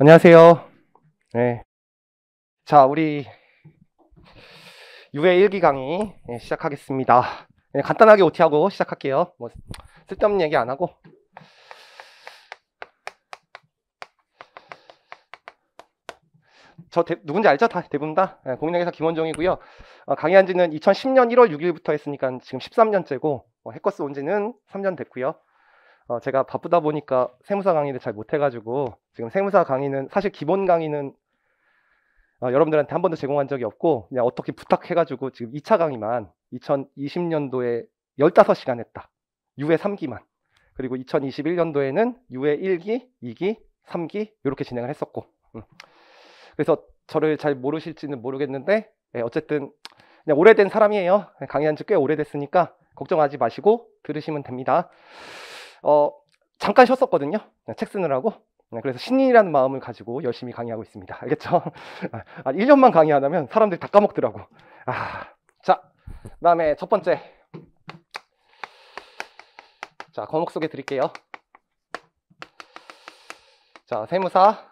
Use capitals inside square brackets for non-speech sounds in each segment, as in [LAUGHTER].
안녕하세요. 네. 자, 우리 6회 1기 강의 예, 시작하겠습니다. 예, 간단하게 OT하고 시작할게요. 뭐 쓸데없는 얘기 안 하고. 저 대, 누군지 알죠? 다 대부분 다? 네, 공인회계사 김원종이고요. 어, 강의한 지는 2010년 1월 6일부터 했으니까 지금 13년째고 어, 뭐, 해커스 온 지는 3년 됐고요. 어, 제가 바쁘다 보니까 세무사 강의를 잘 못해가지고 지금 세무사 강의는 사실 기본 강의는 어, 여러분들한테 한 번도 제공한 적이 없고 그냥 어떻게 부탁해가지고 지금 2차 강의만 2020년도에 15시간 했다. 유해 3기만. 그리고 2021년도에는 유해 1기, 2기, 3기 이렇게 진행을 했었고 음. 그래서 저를 잘 모르실지는 모르겠는데 네, 어쨌든 그냥 오래된 사람이에요. 강의한 지 꽤 오래됐으니까 걱정하지 마시고 들으시면 됩니다. 어, 잠깐 쉬었었거든요. 책 쓰느라고. 네, 그래서 신인이라는 마음을 가지고 열심히 강의하고 있습니다. 알겠죠? [LAUGHS] 아, 1년만 아, 강의 안다면 사람들이 다 까먹더라고. 아, 자, 다음에 첫 번째. 자, 과목 소개 드릴게요. 자, 세무사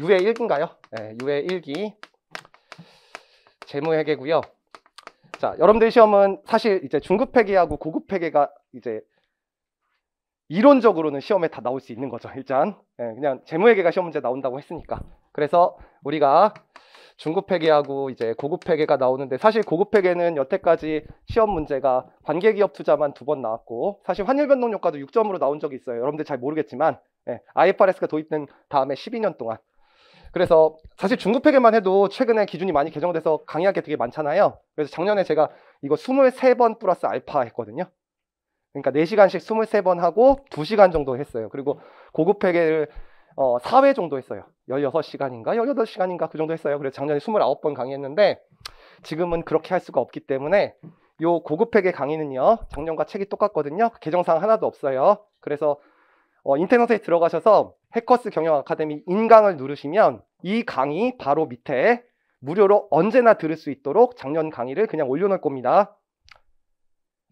유해 1기인가요? 네, 유해 1기 재무회계고요. 자, 여러분들 시험은 사실 이제 중급 회계하고 고급 회계가 이제 이론적으로는 시험에 다 나올 수 있는 거죠. 일단 예, 그냥 재무회계가 시험 문제 나온다고 했으니까. 그래서 우리가 중급 회계하고 이제 고급 회계가 나오는데 사실 고급 회계는 여태까지 시험 문제가 관계기업 투자만 두 번 나왔고 사실 환율 변동 효과도 6점으로 나온 적이 있어요. 여러분들 잘 모르겠지만 예, IFRS가 도입된 다음에 12년 동안 그래서 사실 중급 회계만 해도 최근에 기준이 많이 개정돼서 강의할 게 되게 많잖아요. 그래서 작년에 제가 이거 23번 플러스 알파 했거든요. 그러니까 4시간씩 23번 하고 2시간 정도 했어요. 그리고 고급 회계를 어, 4회 정도 했어요. 16시간인가 18시간인가 그 정도 했어요. 그래서 작년에 29번 강의했는데 지금은 그렇게 할 수가 없기 때문에 요 고급 회계 강의는요. 작년과 책이 똑같거든요. 계정상 하나도 없어요. 그래서 어, 인터넷에 들어가셔서 해커스 경영 아카데미 인강을 누르시면 이 강의 바로 밑에 무료로 언제나 들을 수 있도록 작년 강의를 그냥 올려놓을 겁니다.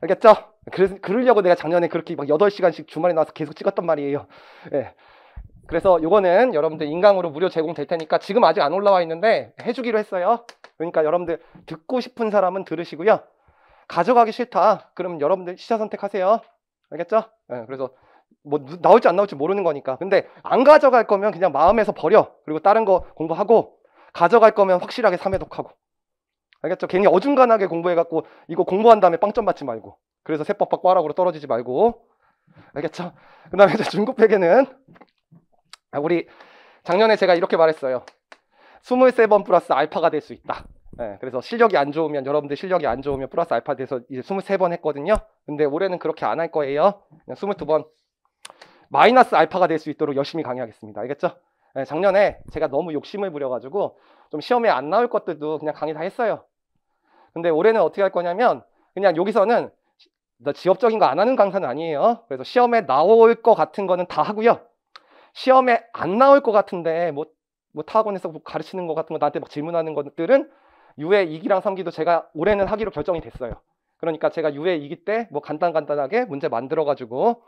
알겠죠? 그래서 그러려고 내가 작년에 그렇게 막 8시간씩 주말에 나와서 계속 찍었단 말이에요. 예. 그래서 요거는 여러분들 인강으로 무료 제공될 테니까 지금 아직 안 올라와 있는데 해주기로 했어요. 그러니까 여러분들 듣고 싶은 사람은 들으시고요. 가져가기 싫다. 그럼 여러분들 시차 선택하세요. 알겠죠? 예, 그래서 뭐 나올지 안 나올지 모르는 거니까. 근데 안 가져갈 거면 그냥 마음에서 버려. 그리고 다른 거 공부하고 가져갈 거면 확실하게 3회독하고 알겠죠? 괜히 어중간하게 공부해갖고 이거 공부한 다음에 빵점 맞지 말고. 그래서 세법바 꽈락으로 떨어지지 말고 알겠죠? 그 다음에 이제 중급 회계는 아, 우리 작년에 제가 이렇게 말했어요. 23번 플러스 알파가 될 수 있다. 네, 그래서 실력이 안 좋으면 여러분들 실력이 안 좋으면 플러스 알파 돼서 이제 23번 했거든요. 근데 올해는 그렇게 안 할 거예요. 그냥 22번 마이너스 알파가 될 수 있도록 열심히 강의하겠습니다. 알겠죠? 네, 작년에 제가 너무 욕심을 부려가지고 좀 시험에 안 나올 것들도 그냥 강의 다 했어요. 근데 올해는 어떻게 할 거냐면 그냥 여기서는 지업적인거안 하는 강사는 아니에요. 그래서 시험에 나올 것 같은 거는 다 하고요. 시험에 안 나올 것 같은데 뭐, 뭐 타학원에서 뭐 가르치는 것 같은 거 나한테 막 질문하는 것들은 유해 2기랑 3기도 제가 올해는 하기로 결정이 됐어요. 그러니까 제가 유해 2기 때 뭐 간단간단하게 문제 만들어가지고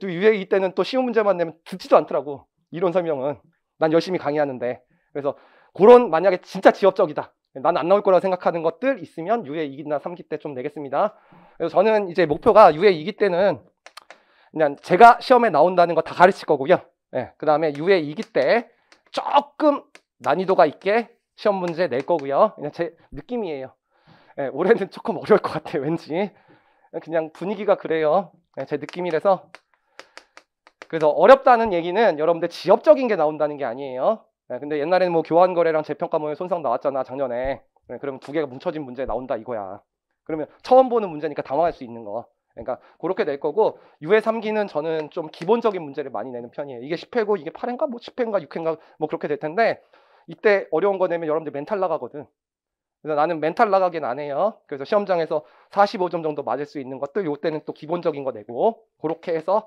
또 유해 2기 때는 또 쉬운 문제만 내면 듣지도 않더라고. 이론 설명은. 난 열심히 강의하는데. 그래서 그런 만약에 진짜 지역적이다 난안 나올 거라고 생각하는 것들 있으면 유예 2기나 3기 때 좀 내겠습니다. 그래서 저는 이제 목표가 유예 2기 때는 그냥 제가 시험에 나온다는 거 다 가르칠 거고요. 예, 그 다음에 유예 2기 때 조금 난이도가 있게 시험 문제 낼 거고요. 그냥 제 느낌이에요. 예, 올해는 조금 어려울 것 같아요, 왠지. 그냥 분위기가 그래요. 예, 제 느낌이라서. 그래서 어렵다는 얘기는 여러분들 지엽적인 게 나온다는 게 아니에요. 네, 근데 옛날에는 뭐 교환거래랑 재평가문에 뭐 손상 나왔잖아 작년에. 네, 그럼 두 개가 뭉쳐진 문제 나온다 이거야. 그러면 처음 보는 문제니까 당황할 수 있는 거. 그러니까 그렇게 될 거고 유해 3기는 저는 좀 기본적인 문제를 많이 내는 편이에요. 이게 10회고 이게 8회인가 뭐 10회인가 6회인가 뭐 그렇게 될 텐데 이때 어려운 거 내면 여러분들 멘탈 나가거든. 그래서 나는 멘탈 나가긴 안 해요. 그래서 시험장에서 45점 정도 맞을 수 있는 것들 요때는 또 기본적인 거 내고 그렇게 해서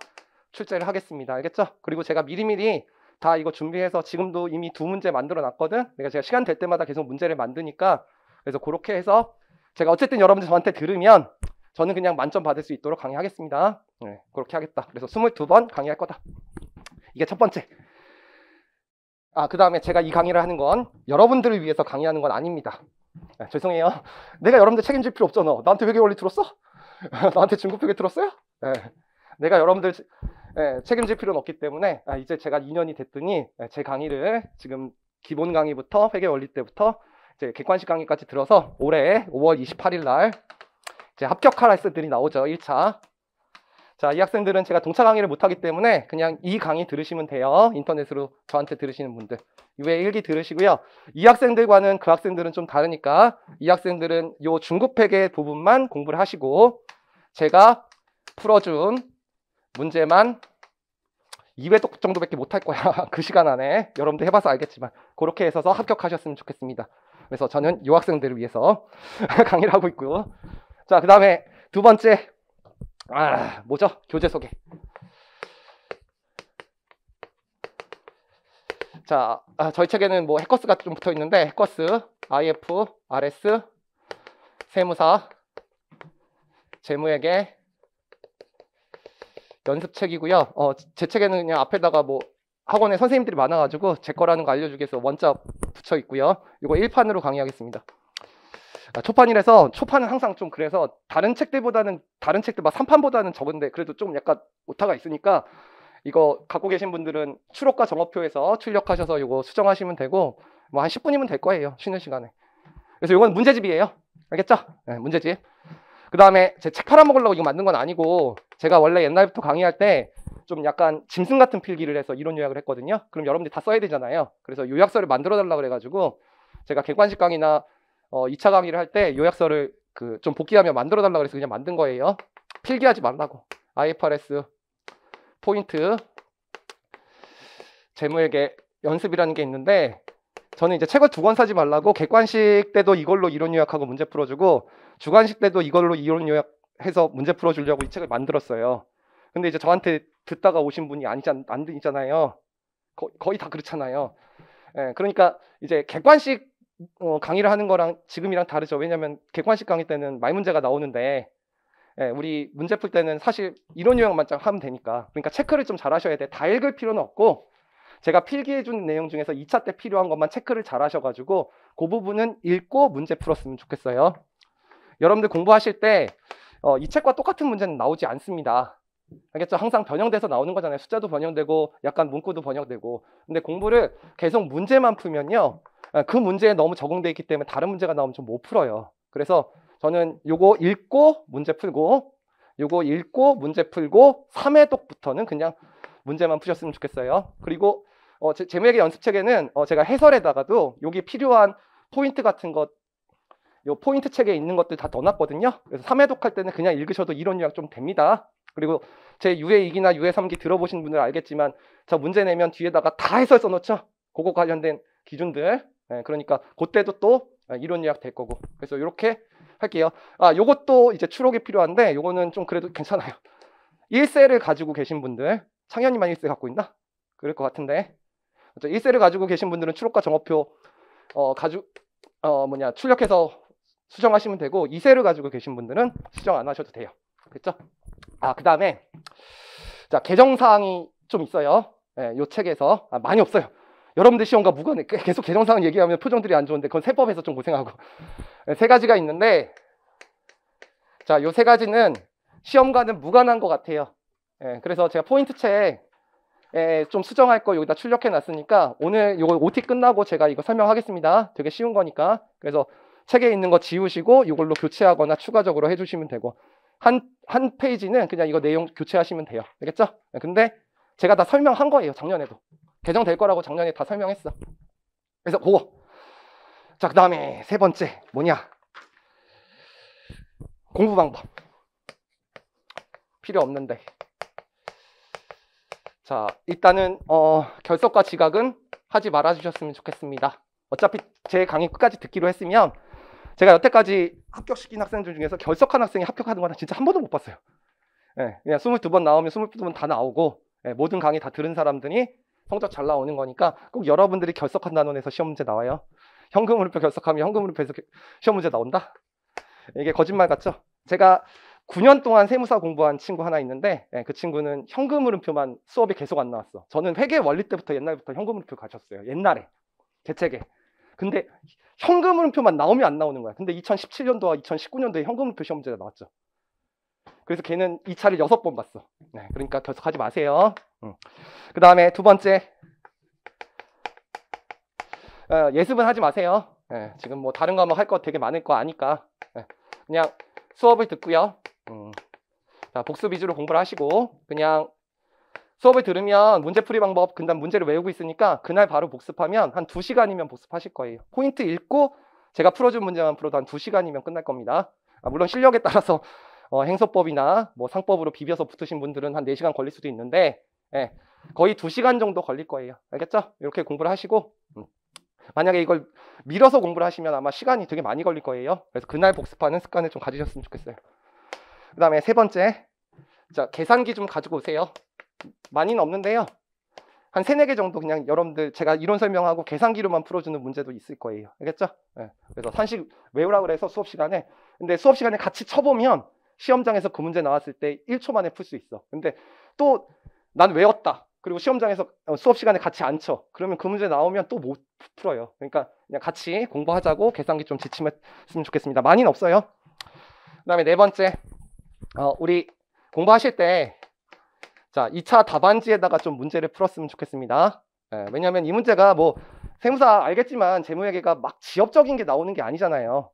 출제를 하겠습니다. 알겠죠? 그리고 제가 미리미리 다 이거 준비해서 지금도 이미 두 문제 만들어 놨거든. 내가 제가 시간 될 때마다 계속 문제를 만드니까 그래서 그렇게 해서 제가 어쨌든 여러분들 저한테 들으면 저는 그냥 만점 받을 수 있도록 강의하겠습니다. 네, 그렇게 하겠다. 그래서 22번 강의할 거다. 이게 첫 번째. 아, 그 다음에 제가 이 강의를 하는 건 여러분들을 위해서 강의하는 건 아닙니다. 아, 죄송해요. [LAUGHS] 내가 여러분들 책임질 필요 없잖아. 나한테 외교 원리 들었어? [LAUGHS] 나한테 중국표기 들었어요? 네. 내가 여러분들 예, 책임질 필요는 없기 때문에 아, 이제 제가 2년이 됐더니 예, 제 강의를 지금 기본 강의부터 회계 원리 때부터 이제 객관식 강의까지 들어서 올해 5월 28일 날 이제 합격할 학생들이 나오죠. 1차. 자, 이 학생들은 제가 동차 강의를 못하기 때문에 그냥 이 강의 들으시면 돼요. 인터넷으로 저한테 들으시는 분들. 이왜일기 들으시고요. 이 학생들과는 그 학생들은 좀 다르니까 이 학생들은 요 중급 회계 부분만 공부를 하시고 제가 풀어준 문제만 2회독 정도밖에 못할 거야. [LAUGHS] 그 시간 안에 여러분들 해봐서 알겠지만 그렇게 해서 합격하셨으면 좋겠습니다. 그래서 저는 요 학생들을 위해서 [LAUGHS] 강의를 하고 있고요. 자, 그 다음에 두 번째 아, 뭐죠? 교재 소개. 자, 아, 저희 책에는 뭐 해커스가 좀 붙어 있는데 해커스, IF, RS, 세무사, 재무회계 연습책이고요. 어, 제 책에는 그냥 앞에다가 뭐 학원에 선생님들이 많아가지고 제 거라는 거 알려주기 위해서 원자 붙여 있고요. 이거 1판으로 강의하겠습니다. 아, 초판이라서 초판은 항상 좀 그래서 다른 책들보다는 다른 책들 막 3판보다는 적은데 그래도 좀 약간 오타가 있으니까 이거 갖고 계신 분들은 출력과 정업표에서 출력하셔서 이거 수정하시면 되고 뭐 한 10분이면 될 거예요. 쉬는 시간에. 그래서 이건 문제집이에요. 알겠죠? 네, 문제집. 그 다음에 제 책 팔아먹으려고 이거 만든 건 아니고 제가 원래 옛날부터 강의할 때 좀 약간 짐승 같은 필기를 해서 이론 요약을 했거든요. 그럼 여러분들 다 써야 되잖아요. 그래서 요약서를 만들어 달라 그래가지고 제가 객관식 강의나 어, 2차 강의를 할 때 요약서를 그좀복귀하며 만들어 달라 그래서 그냥 만든 거예요. 필기하지 말라고. IFRS 포인트 재무에게 연습이라는 게 있는데 저는 이제 책을 두 권 사지 말라고 객관식 때도 이걸로 이론 요약하고 문제 풀어주고 주관식 때도 이걸로 이론 요약 해서 문제 풀어주려고 이 책을 만들었어요. 근데 이제 저한테 듣다가 오신 분이 아니잖, 아니잖아요. 거, 거의 다 그렇잖아요. 예, 그러니까 이제 객관식 어, 강의를 하는 거랑 지금이랑 다르죠. 왜냐하면 객관식 강의 때는 말 문제가 나오는데 예, 우리 문제 풀 때는 사실 이론 유형만 하면 되니까 그러니까 체크를 좀 잘 하셔야 돼. 다 읽을 필요는 없고 제가 필기해 준 내용 중에서 2차 때 필요한 것만 체크를 잘 하셔가지고 그 부분은 읽고 문제 풀었으면 좋겠어요. 여러분들 공부하실 때 어, 이 책과 똑같은 문제는 나오지 않습니다. 알겠죠? 항상 변형돼서 나오는 거잖아요. 숫자도 변형되고 약간 문구도 번역되고. 근데 공부를 계속 문제만 풀면요. 어, 그 문제에 너무 적응돼 있기 때문에 다른 문제가 나오면 좀 못 풀어요. 그래서 저는 요거 읽고 문제 풀고 요거 읽고 문제 풀고 3회독부터는 그냥 문제만 푸셨으면 좋겠어요. 그리고 어, 제, 제무에게 연습책에는 어, 제가 해설에다가도 여기 필요한 포인트 같은 것요 포인트 책에 있는 것들 다 넣어놨거든요. 그래서 3회독할 때는 그냥 읽으셔도 이론 요약 좀 됩니다. 그리고 제 유해 2기나 유해 3기 들어보신 분들 알겠지만 저 문제 내면 뒤에다가 다 해설 써놓죠. 그거 관련된 기준들. 네, 그러니까 그때도 또 예, 이론 요약 될 거고. 그래서 이렇게 할게요. 아, 요것도 이제 추록이 필요한데 요거는 좀 그래도 괜찮아요. 1세를 가지고 계신 분들 창현이만 1세 갖고 있나? 그럴 것 같은데 1세를 그렇죠. 가지고 계신 분들은 추록과 정어표 어, 가지고 어, 뭐냐 출력해서 수정하시면 되고 2세를 가지고 계신 분들은 수정 안 하셔도 돼요. 됐죠? 아, 그 다음에 자 개정사항이 좀 있어요. 예, 요 책에서 아, 많이 없어요. 여러분들 시험과 무관해 계속 개정사항 얘기하면 표정들이 안 좋은데 그건 세법에서 좀 고생하고 예, 세 가지가 있는데 자요세 가지는 시험과는 무관한 것 같아요. 예, 그래서 제가 포인트 책 좀 수정할 거 여기다 출력해 놨으니까 오늘 이거 OT 끝나고 제가 이거 설명하겠습니다. 되게 쉬운 거니까. 그래서 책에 있는 거 지우시고 이걸로 교체하거나 추가적으로 해주시면 되고 한, 한 페이지는 그냥 이거 내용 교체하시면 돼요. 되겠죠? 네, 근데 제가 다 설명한 거예요. 작년에도. 개정될 거라고 작년에 다 설명했어. 그래서 그거. 자, 그 다음에 세 번째. 뭐냐? 공부 방법. 필요 없는데. 자, 일단은, 어, 결석과 지각은 하지 말아주셨으면 좋겠습니다. 어차피 제 강의 끝까지 듣기로 했으면 제가 여태까지 합격시킨 학생들 중에서 결석한 학생이 합격하는 건 진짜 한 번도 못 봤어요. 예, 그냥 22번 나오면 22번 다 나오고 예, 모든 강의 다 들은 사람들이 성적 잘 나오는 거니까 꼭 여러분들이 결석한 단원에서 시험 문제 나와요. 현금으로표 결석하면 현금으로표에서 시험 문제 나온다? 이게 거짓말 같죠? 제가 9년 동안 세무사 공부한 친구 하나 있는데 예, 그 친구는 현금흐름표만 수업이 계속 안 나왔어. 저는 회계 원리 때부터 옛날부터 현금흐름표 가셨어요. 옛날에 대 책에. 근데 현금흐름표만 나오면 안 나오는 거야. 근데 2017년도와 2019년도에 현금흐름표 시험 문제가 나왔죠. 그래서 걔는 이 차를 여섯 번 봤어. 네, 그러니까 결석하지 마세요. 응. 그 다음에 두 번째 어, 예습은 하지 마세요. 네, 지금 뭐 다른 거 한번 할거 되게 많을 거 아니까 네, 그냥 수업을 듣고요. 음, 자, 복습 위주로 공부를 하시고 그냥 수업을 들으면 문제풀이 방법, 그다음 문제를 외우고 있으니까 그날 바로 복습하면 한2시간이면 복습하실 거예요. 포인트 읽고 제가 풀어준 문제만 풀어도 한2시간이면 끝날 겁니다. 아, 물론 실력에 따라서 어, 행소법이나 뭐 상법으로 비벼서 붙으신 분들은 한4시간 걸릴 수도 있는데 예, 거의 2시간 정도 걸릴 거예요. 알겠죠? 이렇게 공부를 하시고 음, 만약에 이걸 밀어서 공부를 하시면 아마 시간이 되게 많이 걸릴 거예요. 그래서 그날 복습하는 습관을 좀 가지셨으면 좋겠어요. 그 다음에 세 번째, 자 계산기 좀 가지고 오세요. 많이는 없는데요. 한 세네 개 정도 그냥 여러분들 제가 이론 설명하고 계산기로만 풀어주는 문제도 있을 거예요. 알겠죠? 네. 그래서 산식 외우라 그래서 수업 시간에 근데 수업 시간에 같이 쳐보면 시험장에서 그 문제 나왔을 때 1초 만에 풀 수 있어. 근데 또 난 외웠다. 그리고 시험장에서 어, 수업 시간에 같이 안 쳐. 그러면 그 문제 나오면 또 못 풀어요. 그러니까 그냥 같이 공부하자고 계산기 좀 지침했으면 좋겠습니다. 많이는 없어요. 그다음에 네 번째, 어, 우리 공부하실 때 자, 2차 답안지에다가 좀 문제를 풀었으면 좋겠습니다. 예, 왜냐하면 이 문제가 뭐 세무사 알겠지만 재무회계가 막 지엽적인 게 나오는 게 아니잖아요.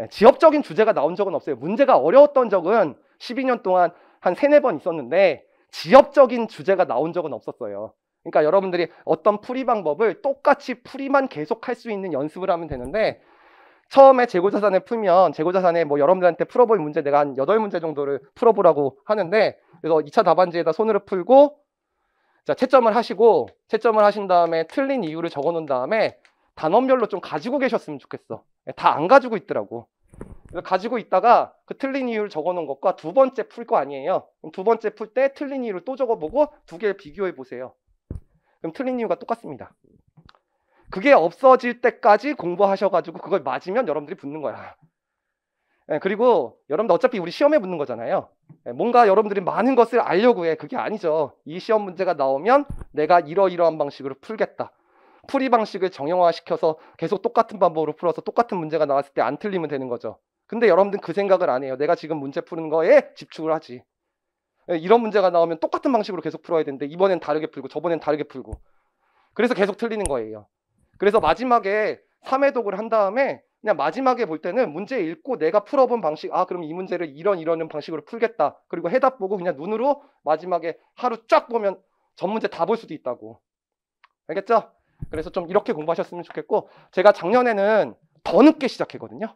예, 지엽적인 주제가 나온 적은 없어요. 문제가 어려웠던 적은 12년 동안 한 3, 4번 있었는데 지엽적인 주제가 나온 적은 없었어요. 그러니까 여러분들이 어떤 풀이 방법을 똑같이 풀이만 계속할 수 있는 연습을 하면 되는데 처음에 재고자산을 풀면 재고자산에 뭐 여러분들한테 풀어볼 문제 내가 한 여덟 문제 정도를 풀어보라고 하는데 그래서 2차 답안지에다 손으로 풀고 자 채점을 하시고 채점을 하신 다음에 틀린 이유를 적어놓은 다음에 단원별로 좀 가지고 계셨으면 좋겠어 예, 다안 가지고 있더라고 그래서 가지고 있다가 그 틀린 이유를 적어놓은 것과 두 번째 풀 거 아니에요 두 번째 풀 때 틀린 이유를 또 적어보고 두 개를 비교해 보세요 그럼 틀린 이유가 똑같습니다 그게 없어질 때까지 공부하셔가지고 그걸 맞으면 여러분들이 붙는 거야. 예, 그리고 여러분들 어차피 우리 시험에 붙는 거잖아요. 예, 뭔가 여러분들이 많은 것을 알려고 해. 그게 아니죠. 이 시험 문제가 나오면 내가 이러이러한 방식으로 풀겠다. 풀이 방식을 정형화시켜서 계속 똑같은 방법으로 풀어서 똑같은 문제가 나왔을 때 안 틀리면 되는 거죠. 근데 여러분들은 그 생각을 안 해요. 내가 지금 문제 푸는 거에 집중을 하지. 예, 이런 문제가 나오면 똑같은 방식으로 계속 풀어야 되는데 이번엔 다르게 풀고 저번엔 다르게 풀고 그래서 계속 틀리는 거예요. 그래서 마지막에 3회독을 한 다음에 그냥 마지막에 볼 때는 문제 읽고 내가 풀어본 방식 아 그럼 이 문제를 이런 이런 방식으로 풀겠다 그리고 해답 보고 그냥 눈으로 마지막에 하루 쫙 보면 전 문제 다 볼 수도 있다고 알겠죠? 그래서 좀 이렇게 공부하셨으면 좋겠고 제가 작년에는 더 늦게 시작했거든요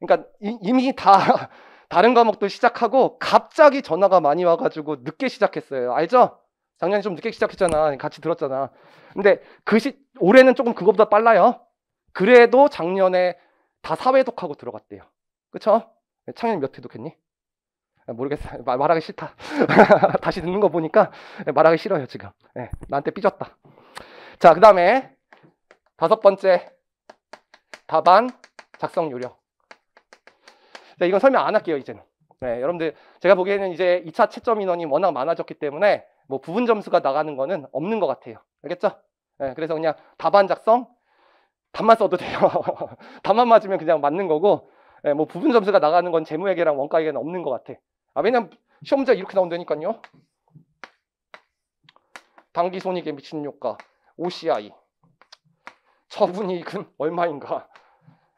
그러니까 이미 다 [LAUGHS] 다른 과목도 시작하고 갑자기 전화가 많이 와가지고 늦게 시작했어요 알죠? 작년에 좀 늦게 시작했잖아 같이 들었잖아 근데 그 시, 올해는 조금 그것보다 빨라요. 그래도 작년에 다 사회독하고 들어갔대요. 그쵸? 창현 몇해독했니 아, 모르겠어. 말, 하기 싫다. [LAUGHS] 다시 듣는 거 보니까 예, 말하기 싫어요, 지금. 네, 나한테 삐졌다. 자, 그 다음에 다섯 번째. 답안 작성 요령. 네, 이건 설명 안 할게요, 이제는. 네, 여러분들, 제가 보기에는 이제 2차 채점 인원이 워낙 많아졌기 때문에 뭐 부분 점수가 나가는 거는 없는 것 같아요. 알겠죠? 네, 그래서 그냥 답안 작성 답만 써도 돼요. [LAUGHS] 답만 맞으면 그냥 맞는 거고 네, 뭐 부분 점수가 나가는 건 재무회계랑 원가에계는 없는 것 같아. 아 왜냐면 시험 문제 이렇게 나온다니까요. 단기 손익에 미친 효과, OCI, 처분이익은 얼마인가,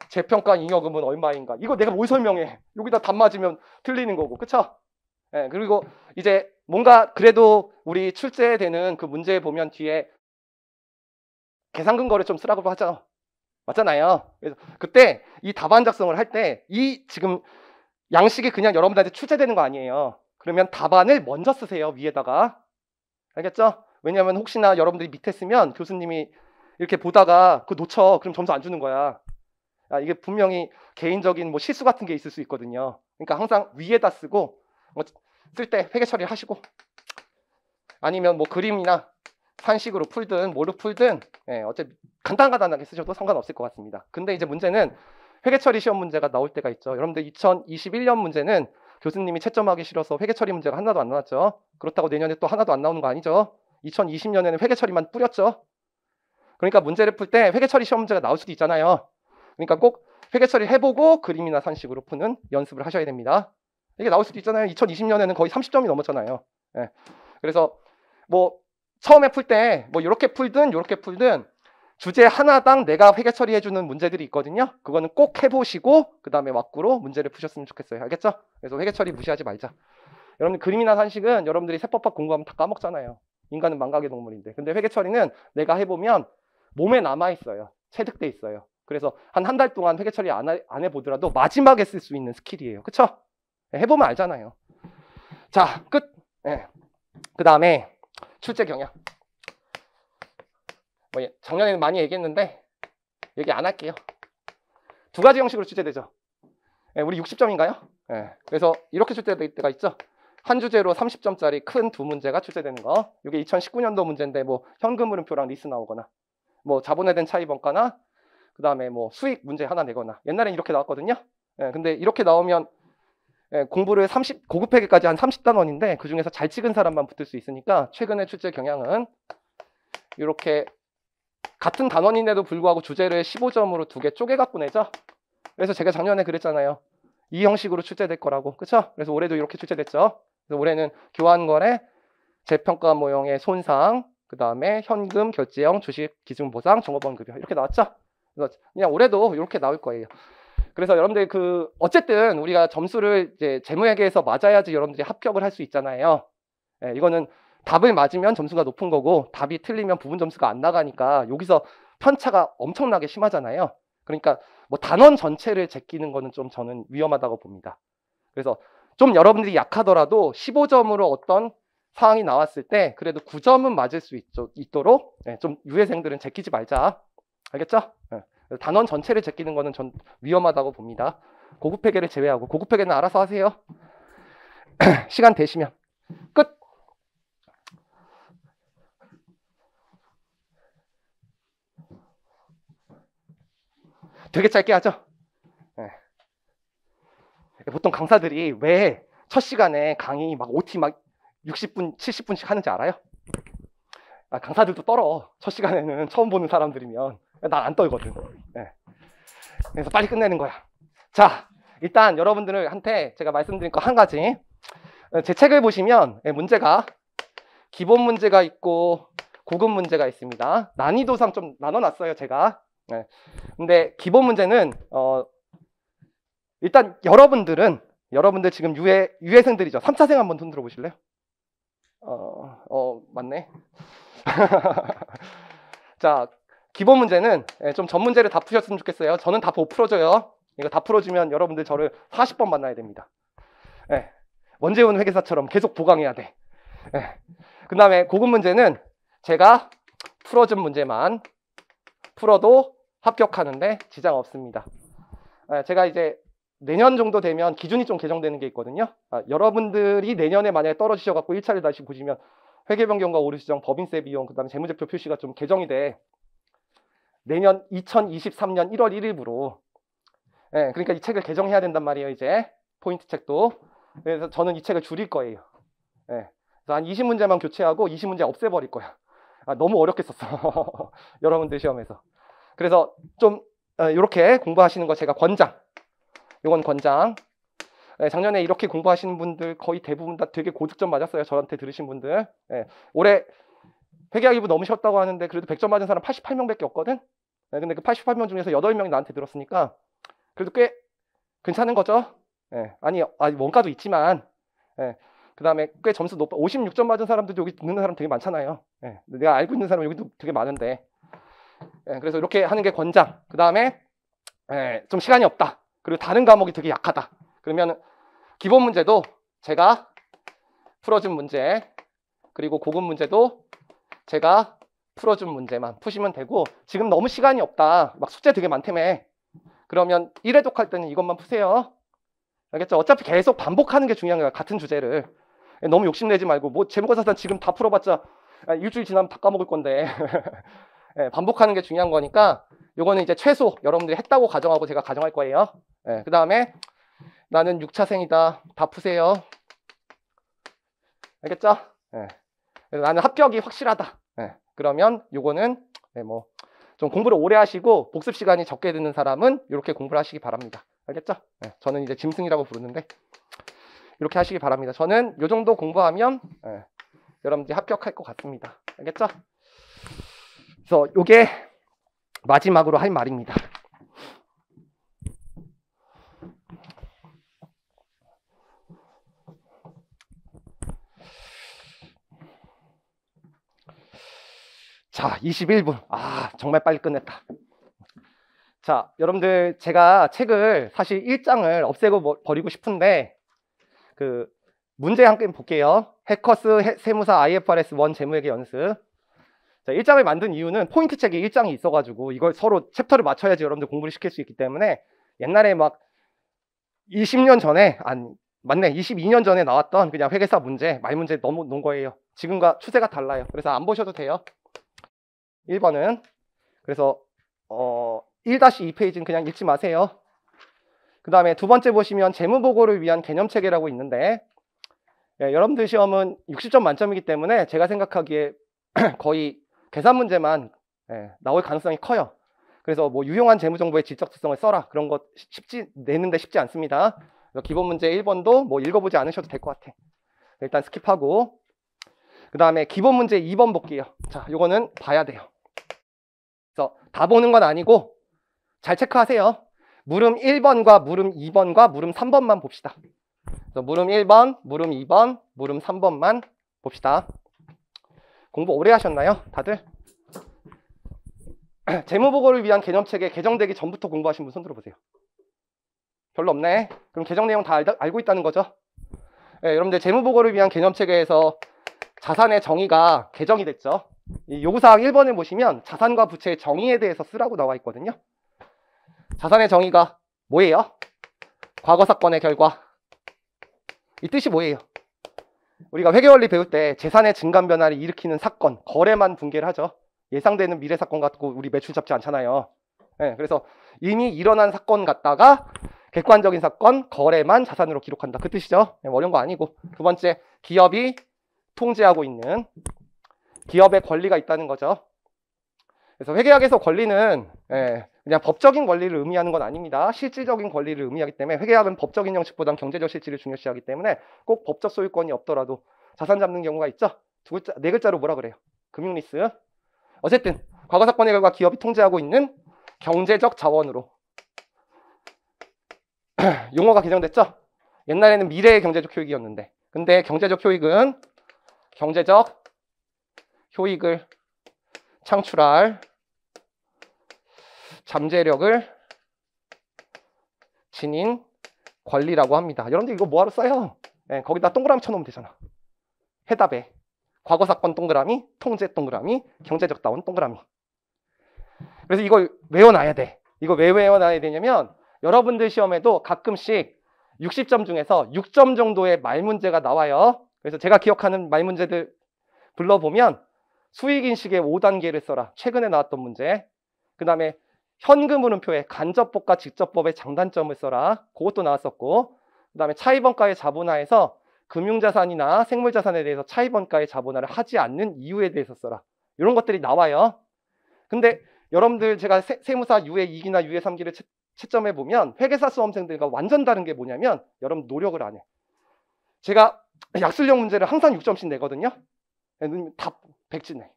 재평가 잉여금은 얼마인가. 이거 내가 뭘 설명해? 여기다 답 맞으면 틀리는 거고, 그쵸? 예, 그리고 이제 뭔가 그래도 우리 출제되는 그 문제 보면 뒤에 계산근 거를 좀 쓰라고 하죠. 맞잖아요. 그래서 그때 이 답안 작성을 할 때 이 지금 양식이 그냥 여러분들한테 출제되는 거 아니에요. 그러면 답안을 먼저 쓰세요. 위에다가. 알겠죠? 왜냐하면 혹시나 여러분들이 밑에 쓰면 교수님이 이렇게 보다가 그 놓쳐. 그럼 점수 안 주는 거야. 아, 이게 분명히 개인적인 뭐 실수 같은 게 있을 수 있거든요. 그러니까 항상 위에다 쓰고 뭐 쓸때 회계 처리를 하시고 아니면 뭐 그림이나 산식으로 풀든 뭐로 풀든 예, 어차피 간단간단하게 쓰셔도 상관없을 것 같습니다. 근데 이제 문제는 회계처리 시험 문제가 나올 때가 있죠. 여러분들 2021년 문제는 교수님이 채점하기 싫어서 회계처리 문제가 하나도 안 나왔죠. 그렇다고 내년에 또 하나도 안 나오는 거 아니죠. 2020년에는 회계처리만 뿌렸죠. 그러니까 문제를 풀 때 회계처리 시험 문제가 나올 수도 있잖아요. 그러니까 꼭 회계처리 해보고 그림이나 산식으로 푸는 연습을 하셔야 됩니다. 이게 나올 수도 있잖아요. 2020년에는 거의 30점이 넘었잖아요. 예. 그래서 뭐 처음에 풀 때 뭐 이렇게 풀든 이렇게 풀든 주제 하나당 내가 회계 처리해주는 문제들이 있거든요. 그거는 꼭 해보시고 그 다음에 왁구로 문제를 푸셨으면 좋겠어요. 알겠죠? 그래서 회계 처리 무시하지 말자. 여러분 그림이나 산식은 여러분들이 세법학 공부하면 다 까먹잖아요. 인간은 망각의 동물인데. 근데 회계 처리는 내가 해보면 몸에 남아있어요. 체득돼 있어요. 그래서 한 한 달 동안 회계 처리 안, 안 해보더라도 마지막에 쓸 수 있는 스킬이에요. 그쵸? 예, 해보면 알잖아요. 자, 끝. 네. 예. 그 다음에 출제 경향. 뭐 예, 작년에는 많이 얘기했는데 얘기 안 할게요. 두 가지 형식으로 출제되죠. 예, 우리 60점인가요? 예, 그래서 이렇게 출제될 때가 있죠. 한 주제로 30점짜리 큰 두 문제가 출제되는 거. 이게 2019년도 문제인데 뭐 현금 물음표랑 리스 나오거나 뭐 자본에 된 차이 번가나 그다음에 뭐 수익 문제 하나 내거나 옛날엔 이렇게 나왔거든요. 예, 근데 이렇게 나오면 예, 공부를 30 고급 회계까지 한 30단원인데 그 중에서 잘 찍은 사람만 붙을 수 있으니까 최근의 출제 경향은 이렇게 같은 단원인데도 불구하고 주제를 15점으로 두 개 쪼개갖고 내죠. 그래서 제가 작년에 그랬잖아요. 이 형식으로 출제될 거라고. 그쵸? 그래서 올해도 이렇게 출제됐죠. 그래서 올해는 교환거래, 재평가 모형의 손상, 그 다음에 현금, 결제형, 주식, 기준 보상, 종업원 급여 이렇게 나왔죠. 그래서 그냥 올해도 이렇게 나올 거예요. 그래서 여러분들 그 어쨌든 우리가 점수를 이제 재무회계에서 맞아야지 여러분들이 합격을 할 수 있잖아요. 예, 이거는 답을 맞으면 점수가 높은 거고 답이 틀리면 부분 점수가 안 나가니까 여기서 편차가 엄청나게 심하잖아요. 그러니까 뭐 단원 전체를 제끼는 거는 좀 저는 위험하다고 봅니다. 그래서 좀 여러분들이 약하더라도 15점으로 어떤 상황이 나왔을 때 그래도 9점은 맞을 수 있, 도록좀 예, 유해생들은 제끼지 말자. 알겠죠? 예. 단원 전체를 제끼는 것은 전 위험하다고 봅니다. 고급 회계를 제외하고 고급 회계는 알아서 하세요. [CLEARS THROAT] 시간 되시면 끝. 되게 짧게 하죠. 네. 보통 강사들이 왜 첫 시간에 강의 막 OT 막 60분, 70분씩 하는지 알아요? 아, 강사들도 떨어. 첫 시간에는 처음 보는 사람들이면 난안 떨거든. 네. 그래서 빨리 끝내는 거야. 자, 일단 여러분들한테 제가 말씀드린 거 한 가지. 어, 제 책을 보시면 예, 문제가 기본 문제가 있고 고급 문제가 있습니다. 난이도상 좀 나눠놨어요, 제가. 네. 근데 기본 문제는 어, 일단 여러분들은 여러분들 지금 유해 유해생들이죠. 3차생 한번 손들어 보실래요? 어, 어, 맞네. [LAUGHS] 자, 기본 문제는 예, 좀 전문제를 다 푸셨으면 좋겠어요. 저는 다 못 풀어줘요. 이거 다 풀어주면 여러분들 저를 40번 만나야 됩니다. 예. 원재훈 회계사처럼 계속 보강해야 돼. 예. 그 다음에 고급 문제는 제가 풀어준 문제만 풀어도 합격하는데 지장 없습니다. 예. 제가 이제 내년 정도 되면 기준이 좀 개정되는 게 있거든요. 아, 여러분들이 내년에 만약에 떨어지셔갖고 1차를 다시 보시면 회계변경과 오류수정, 법인세 비용, 그 다음에 재무제표 표시가 좀 개정이 돼. 내년 2023년 1월 1일부로 예, 그러니까 이 책을 개정해야 된단 말이에요 이제 포인트 책도 그래서 저는 이 책을 줄일 거예요 예, 그래서 한 20문제만 교체하고 20문제 없애버릴 거야 아, 너무 어렵게 썼어 [LAUGHS] 여러분들 시험에서 그래서 좀 이렇게 어, 공부하시는 거 제가 권장 이건 권장 예, 작년에 이렇게 공부하시는 분들 거의 대부분 다 되게 고득점 맞았어요 저한테 들으신 분들 예, 올해 회계학 1부 너무 쉬웠다고 하는데 그래도 100점 맞은 사람 88명밖에 없거든 네, 근데 그 88명 중에서 8명이 나한테 들었으니까 그래도 꽤 괜찮은 거죠. 네, 아니, 어, 아니 원가도 있지만 네, 예, 그 다음에 꽤 점수 높아 56점 맞은 사람들도 여기 듣는 사람 되게 많잖아요. 네, 내가 알고 있는 사람 여기도 되게 많은데 그래서 이렇게 하는 게 권장. 그 다음에 좀 시간이 없다. 그리고 다른 과목이 되게 약하다. 그러면 기본 문제도 제가 풀어준 문제 그리고 고급 문제도 제가 풀어준 문제만 푸시면 되고 지금 너무 시간이 없다. 막 숙제 되게 많다며. 그러면 1회독 할 때는 이것만 푸세요. 알겠죠? 어차피 계속 반복하는 게 중요한 거야. 같은 주제를. 너무 욕심내지 말고 뭐 재무과사상 지금 다 풀어봤자 아, 일주일 지나면 다 까먹을 건데 [LAUGHS] 예, 반복하는 게 중요한 거니까 요거는 이제 최소 여러분들이 했다고 가정하고 제가 가정할 거예요. 예, 그 다음에 나는 6차생이다. 다 푸세요. 알겠죠? 예, 나는 합격이 확실하다. 그러면 요거는 네, 뭐좀 공부를 오래 하시고 복습 시간이 적게 드는 사람은 이렇게 공부를 하시기 바랍니다. 알겠죠? 네, 저는 이제 짐승이라고 부르는데 이렇게 하시기 바랍니다. 저는 요 정도 공부하면 네, 여러분들이 합격할 것 같습니다. 알겠죠? 그래서 요게 마지막으로 할 말입니다. 자, 21분. 아, 정말 빨리 끝냈다. 자, 여러분들 제가 책을 사실 1장을 없애고 버리고 싶은데 그 문제 한 게임 볼게요. 해커스 세무사 IFRS 1 재무회계 연습. 자, 1장을 만든 이유는 포인트 책에 1장이 있어 가지고 이걸 서로 챕터를 맞춰야지 여러분들 공부를 시킬 수 있기 때문에 옛날에 막 20년 전에 안 맞네 22년 전에 나왔던 그냥 회계사 문제 말 문제 너무 논 거예요 지금과 추세가 달라요 그래서 안 보셔도 돼요 1번은 그래서 어 1-2페이지는 그냥 읽지 마세요. 그 다음에 두 번째 보시면 재무보고를 위한 개념체계라고 있는데 예, 여러분들 시험은 60점 만점이기 때문에 제가 생각하기에 [CLEARS THROAT] 거의 계산 문제만 예, 나올 가능성이 커요. 그래서 뭐 유용한 재무정보의 질적 특성을 써라 그런 것 쉽지 내는데 쉽지 않습니다. 기본 문제 1번도 뭐 읽어보지 않으셔도 될 것 같아. 일단 스킵하고 그 다음에 기본 문제 2번 볼게요. 자, 요거는 봐야 돼요. 그래서 다 보는 건 아니고 잘 체크하세요. 물음 1번과 물음 2번과 물음 3번만 봅시다. 그래서 물음 1번, 물음 2번, 물음 3번만 봅시다. 공부 오래 하셨나요? 다들? [CLEARS THROAT] 재무보고를 위한 개념책에 개정되기 전부터 공부하신 분 손들어 보세요. 별로 없네. 그럼 개정 내용 다 알, 고 있다는 거죠? 네, 여러분들 재무보고를 위한 개념체계에서 자산의 정의가 개정이 됐죠. 요구사항 1번을 보시면 자산과 부채의 정의에 대해서 쓰라고 나와 있거든요. 자산의 정의가 뭐예요? 과거 사건의 결과. 이 뜻이 뭐예요? 우리가 회계원리 배울 때 재산의 증감 변화를 일으키는 사건, 거래만 붕괴를 하죠. 예상되는 미래 사건 같고 우리 매출 잡지 않잖아요. 네, 그래서 이미 일어난 사건 같다가 객관적인 사건, 거래만 자산으로 기록한다. 그 뜻이죠. 예, 어려운 거 아니고. 두 번째, 기업이 통제하고 있는 기업의 권리가 있다는 거죠. 그래서 회계학에서 권리는 예, 그냥 법적인 권리를 의미하는 건 아닙니다. 실질적인 권리를 의미하기 때문에 회계학은 법적인 형식보다는 경제적 실질을 중요시하기 때문에 꼭 법적 소유권이 없더라도 자산 잡는 경우가 있죠. 두 글자, 네 글자로 뭐라 그래요? 금융리스. 어쨌든 과거 사건의 결과 기업이 통제하고 있는 경제적 자원으로 [CLEARS THROAT] 용어가 개정됐죠. 옛날에는 미래의 경제적 효익이었는데 근데 경제적 효익은 경제적 효익을 창출할 잠재력을 지닌 권리라고 합니다. 여러분들 이거 뭐하러 써요? 네, 거기다 동그라미 쳐놓으면 되잖아. 해답에 과거 사건 동그라미, 통제 동그라미, 경제적 다운 동그라미. 그래서 이걸 외워놔야 돼. 이거 왜 외워놔야 되냐면 여러분들 시험에도 가끔씩 60점 중에서 6점 정도의 말 문제가 나와요. 그래서 제가 기억하는 말 문제들 불러보면 수익인식의 5단계를 써라. 최근에 나왔던 문제. 그 다음에 현금흐름표의 간접법과 직접법의 장단점을 써라. 그것도 나왔었고 그 다음에 차이번가의 자본화에서 금융자산이나 생물자산에 대해서 차이번가의 자본화를 하지 않는 이유에 대해서 써라. 이런 것들이 나와요. 근데 여러분들 제가 세, 무사 유의 2기나 유의 3기를 채, 채 점해 보면 회계사 수험생들과 완전 다른 게 뭐냐면 여러분 노력을 안 해. 제가 약술형 문제를 항상 6점씩 내거든요. 답 백진해.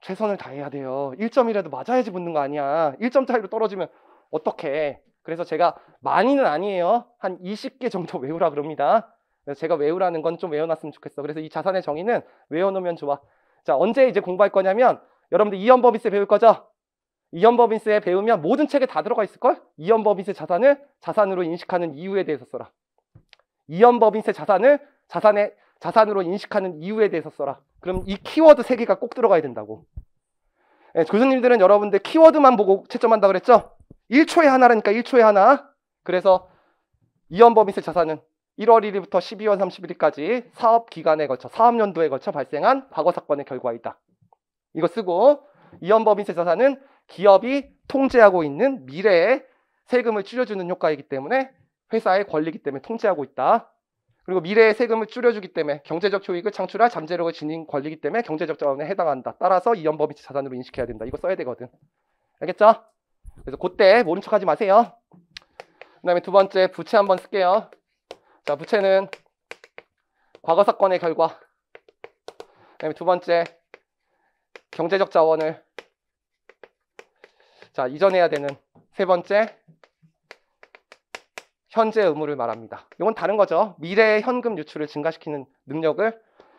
최선을 다해야 돼요. 1점이라도 맞아야지 붙는 거 아니야. 1점 차이로 떨어지면 어떡해. 그래서 제가 많이는 아니에요. 한 20개 정도 외우라 그럽니다. 그래서 제가 외우라는 건 좀 외워놨으면 좋겠어. 그래서 이 자산의 정의는 외워놓으면 좋아. 자, 언제 이제 공부할 거냐면 여러분들 이연버빈스 배울 거죠? 이연버빈스에 배우면 모든 책에 다 들어가 있을걸? 이연버빈스 자산을 자산으로 인식하는 이유에 대해서 써라. 이연버빈스 자산을 자산에 자산으로 인식하는 이유에 대해서 써라. 그럼 이 키워드 세 개가 꼭 들어가야 된다고. 예, 교수님들은 여러분들 키워드만 보고 채점한다 그랬죠? 1초에 하나라니까 1초에 하나. 그래서 이연범인세 자산은 1월 1일부터 12월 31일까지 사업 기간에 걸쳐 사업 연도에 걸쳐 발생한 과거 사건의 결과이다. 이거 쓰고 이연범인세 자산은 기업이 통제하고 있는 미래에 세금을 줄여주는 효과이기 때문에 회사의 권리이기 때문에 통제하고 있다. 그리고 미래의 세금을 줄여주기 때문에 경제적 효익을 창출할 잠재력을 지닌 권리기 때문에 경제적 자원에 해당한다. 따라서 이연범위치 자산으로 인식해야 된다. 이거 써야 되거든. 알겠죠? 그래서 그때 모른 척하지 마세요. 그 다음에 두 번째 부채 한번 쓸게요. 자 부채는 과거 사건의 결과 그 다음에 두 번째 경제적 자원을 자 이전해야 되는 세 번째 현재 의무를 말합니다. 이건 다른 거죠. 미래의 현금 유출을 증가시키는 능력을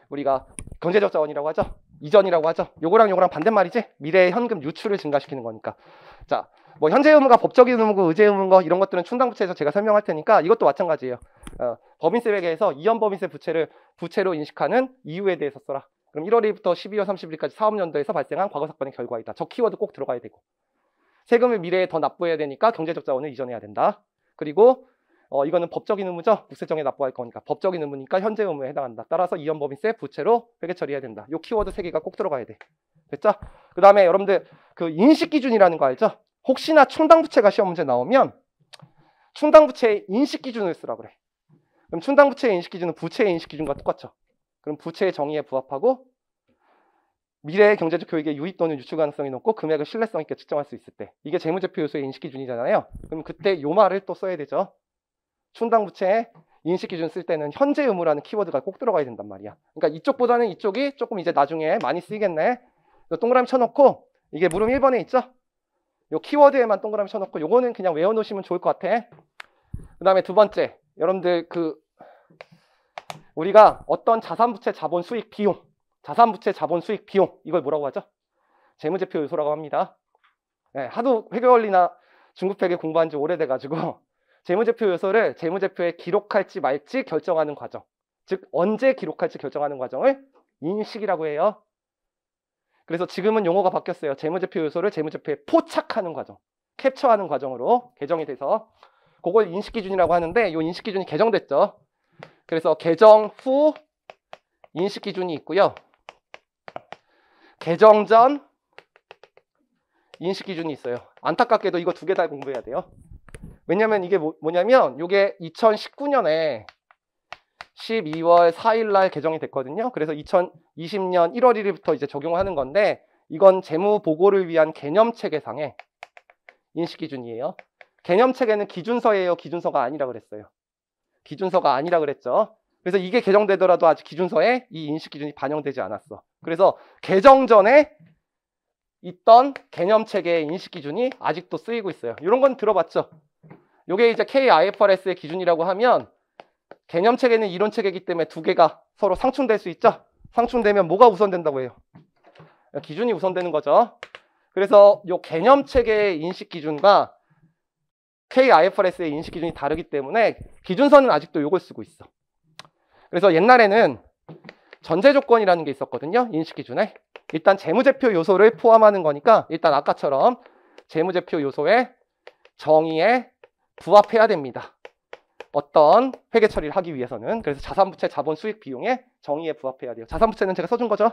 우리가 경제적 자원이라고 하죠. 이전이라고 하죠. 요거랑 요거랑 반대말이지. 미래의 현금 유출을 증가시키는 거니까. 자, 뭐 현재 의무가 법적인 의무고 의제 의무인 거 이런 것들은 충당부채에서 제가 설명할 테니까 이것도 마찬가지예요. 어, 법인세 회계에서 이연 법인세 부채를 부채로 인식하는 이유에 대해서 써라. 그럼 1월 부터 12월 30일까지 사업연도에서 발생한 과거 사건의 결과이다. 저 키워드 꼭 들어가야 되고. 세금을 미래에 더 납부해야 되니까 경제적 자원을 이전해야 된다. 그리고 어, 이거는 법적인 의무죠. 국세청에 납부할 거니까 법적인 의무니까 현재 의무에 해당한다. 따라서 이연법인세 부채로 회계 처리해야 된다. 요 키워드 세 개가 꼭 들어가야 돼. 됐죠? 그 다음에 여러분들 그 인식 기준이라는 거 알죠? 혹시나 충당부채가 시험 문제 나오면 충당부채의 인식 기준을 쓰라 그래. 그럼 충당부채의 인식 기준은 부채의 인식 기준과 똑같죠. 그럼 부채의 정의에 부합하고 미래의 경제적 교육의 유입 또는 유출 가능성이 높고 금액을 신뢰성 있게 측정할 수 있을 때 이게 재무제표 요소의 인식 기준이잖아요. 그럼 그때 요 말을 또 써야 되죠. 촌당부채 인식 기준 쓸 때는 현재 의무라는 키워드가 꼭 들어가야 된단 말이야. 그러니까 이쪽보다는 이쪽이 조금 이제 나중에 많이 쓰이겠네. 동그라미 쳐놓고 이게 물음 1번에 있죠? 요 키워드에만 동그라미 쳐놓고 요거는 그냥 외워놓으시면 좋을 것 같아. 그 다음에 두 번째 여러분들 그 우리가 어떤 자산부채 자본 수익 비용 자산부채 자본 수익 비용 이걸 뭐라고 하죠? 재무제표 요소라고 합니다. 네, 하도 회계원리나 중급회계 공부한 지 오래돼가지고 재무제표 요소를 재무제표에 기록할지 말지 결정하는 과정, 즉 언제 기록할지 결정하는 과정을 인식이라고 해요. 그래서 지금은 용어가 바뀌었어요. 재무제표 요소를 재무제표에 포착하는 과정, 캡처하는 과정으로 개정이 돼서 그걸 인식 기준이라고 하는데 이 인식 기준이 개정됐죠. 그래서 개정 후 인식 기준이 있고요. 개정 전 인식 기준이 있어요. 안타깝게도 이거 두 개 다 공부해야 돼요. 왜냐면 이게 뭐, 뭐냐면 이게 2019년에 12월 4일 날 개정이 됐거든요. 그래서 2020년 1월 1일부터 이제 적용하는 을 건데 이건 재무 보고를 위한 개념 체계상의 인식 기준이에요. 개념 체계는 기준서예요. 기준서가 아니라 그랬어요. 기준서가 아니라 그랬죠. 그래서 이게 개정되더라도 아직 기준서에 이 인식 기준이 반영되지 않았어. 그래서 개정 전에 있던 개념 체계의 인식 기준이 아직도 쓰이고 있어요. 이런 건 들어봤죠? 요게 이제 KIFRS의 기준이라고 하면 개념 체계는 이론 체계이기 때문에 두 개가 서로 상충될 수 있죠. 상충되면 뭐가 우선된다고 해요? 기준이 우선되는 거죠. 그래서 요 개념 체계의 인식 기준과 KIFRS의 인식 기준이 다르기 때문에 기준선은 아직도 요걸 쓰고 있어. 그래서 옛날에는 전제 조건이라는 게 있었거든요. 인식 기준에. 일단 재무제표 요소를 포함하는 거니까 일단 아까처럼 재무제표 요소에 정의에 부합해야 됩니다. 어떤 회계 처리를 하기 위해서는 그래서 자산부채 자본 수익 비용의 정의에 부합해야 돼요. 자산부채는 제가 써준 거죠.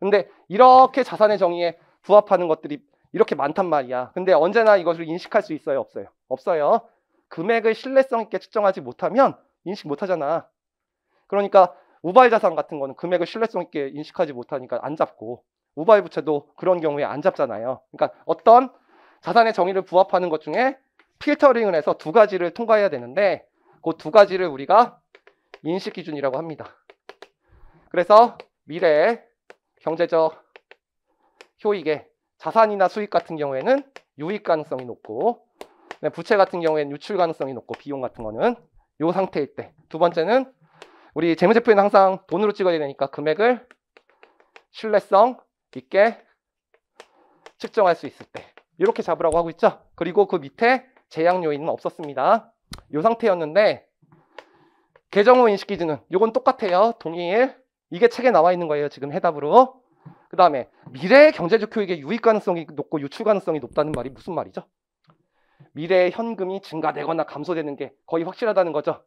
근데 이렇게 자산의 정의에 부합하는 것들이 이렇게 많단 말이야. 근데 언제나 이것을 인식할 수 있어요? 없어요? 없어요. 금액을 신뢰성 있게 측정하지 못하면 인식 못하잖아. 그러니까 우발 자산 같은 거는 금액을 신뢰성 있게 인식하지 못하니까 안 잡고 우발 부채도 그런 경우에 안 잡잖아요. 그러니까 어떤 자산의 정의를 부합하는 것 중에 필터링을 해서 두 가지를 통과해야 되는데 그 두 가지를 우리가 인식 기준이라고 합니다. 그래서 미래의 경제적 효익에 자산이나 수익 같은 경우에는 유익 가능성이 높고 네, 부채 같은 경우에는 유출 가능성이 높고 비용 같은 거는 요 상태일 때 두 번째는 우리 재무제표에는 항상 돈으로 찍어야 되니까 금액을 신뢰성 있게 측정할 수 있을 때 이렇게 잡으라고 하고 있죠 그리고 그 밑에 제약 요인은 없었습니다. 이 상태였는데 계정 후 인식 기준은 이건 똑같아요. 동일. 이게 책에 나와 있는 거예요. 지금 해답으로. 그 다음에 미래의 경제적 효익의 유익 가능성이 높고 유출 가능성이 높다는 말이 무슨 말이죠? 미래의 현금이 증가되거나 감소되는 게 거의 확실하다는 거죠.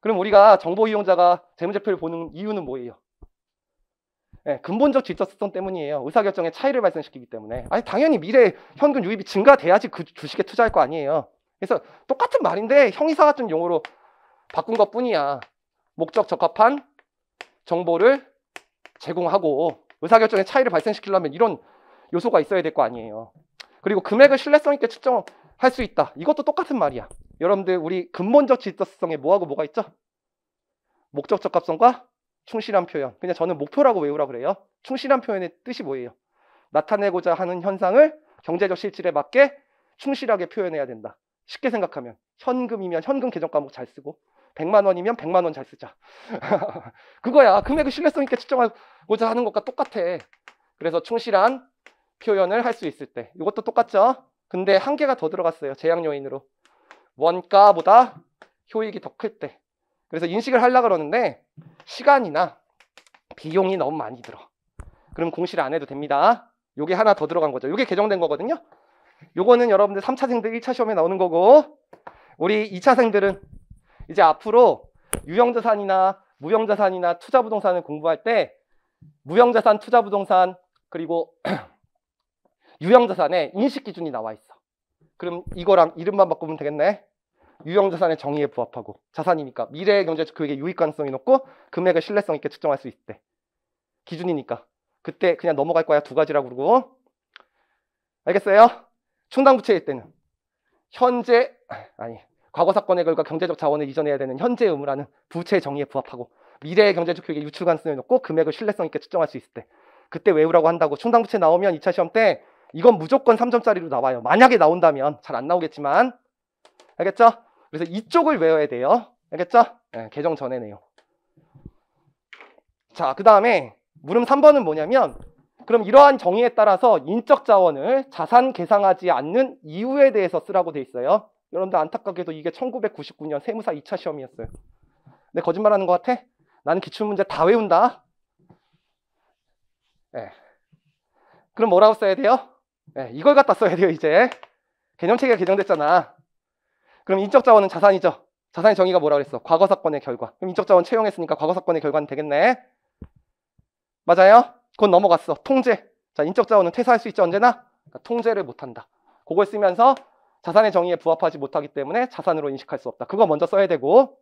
그럼 우리가 정보 이용자가 재무제표를 보는 이유는 뭐예요? 예, 근본적 질적성 때문이에요. 의사결정의 차이를 발생시키기 때문에. 아니, 당연히 미래 현금 유입이 증가돼야지 그 주식에 투자할 거 아니에요. 그래서 똑같은 말인데 형이사 같은 용어로 바꾼 것 뿐이야. 목적 적합한 정보를 제공하고 의사결정의 차이를 발생시키려면 이런 요소가 있어야 될 거 아니에요. 그리고 금액을 신뢰성 있게 측정할 수 있다. 이것도 똑같은 말이야. 여러분들 우리 근본적 질적성에 뭐하고 뭐가 있죠? 목적 적합성과 충실한 표현. 그냥 저는 목표라고 외우라 그래요. 충실한 표현의 뜻이 뭐예요? 나타내고자 하는 현상을 경제적 실질에 맞게 충실하게 표현해야 된다. 쉽게 생각하면 현금이면 현금 계정 과목 잘 쓰고 100만 원이면 100만 원 잘 쓰자. [LAUGHS] 그거야. 금액을 신뢰성 있게 측정하고자 하는 것과 똑같아. 그래서 충실한 표현을 할 수 있을 때 이것도 똑같죠. 근데 한 개가 더 들어갔어요. 제약 요인으로. 원가보다 효익이 더 클 때. 그래서 인식을 하려고 그러는데 시간이나 비용이 너무 많이 들어. 그럼 공시를 안 해도 됩니다. 요게 하나 더 들어간 거죠. 요게 개정된 거거든요. 요거는 여러분들 3차생들 1차 시험에 나오는 거고 우리 2차생들은 이제 앞으로 유형자산이나 무형자산이나 투자부동산을 공부할 때 무형자산, 투자부동산 그리고 [CLEARS THROAT] 유형자산에 인식 기준이 나와 있어. 그럼 이거랑 이름만 바꾸면 되겠네. 유형 자산의 정의에 부합하고 자산이니까 미래의 경제 그에게 유익 가능성이 높고 금액을 신뢰성 있게 측정할 수 있대. 기준이니까 그때 그냥 넘어갈 거야 두 가지라고 그러고 알겠어요? 충당 부채일 때는 현재 아니 과거 사건의 결과 경제적 자원을 이전해야 되는 현재 의무라는 의 부채 의 정의에 부합하고 미래의 경제적 교육의 유출 가능성이높고 금액을 신뢰성 있게 측정할 수 있을 때 그때 외우라고 한다고 충당 부채 나오면 2차 시험 때 이건 무조건 3점짜리로 나와요. 만약에 나온다면 잘 안 나오겠지만 알겠죠? 그래서 이쪽을 외워야 돼요. 알겠죠? 네, 개정 전에네요. 자, 그 다음에 물음 3번은 뭐냐면 그럼 이러한 정의에 따라서 인적 자원을 자산 계상하지 않는 이유에 대해서 쓰라고 돼 있어요. 여러분들 안타깝게도 이게 1999년 세무사 2차 시험이었어요. 내 거짓말하는 것 같아? 나는 기출문제 다 외운다. 네. 그럼 뭐라고 써야 돼요? 네, 이걸 갖다 써야 돼요 이제 개념체계가 개정됐잖아 그럼 인적 자원은 자산이죠. 자산의 정의가 뭐라 고 그랬어? 과거 사건의 결과. 그럼 인적 자원 채용했으니까 과거 사건의 결과는 되겠네. 맞아요? 그건 넘어갔어. 통제. 자, 인적 자원은 퇴사할 수 있죠. 언제나 그러니까 통제를 못 한다. 그걸 쓰면서 자산의 정의에 부합하지 못하기 때문에 자산으로 인식할 수 없다. 그거 먼저 써야 되고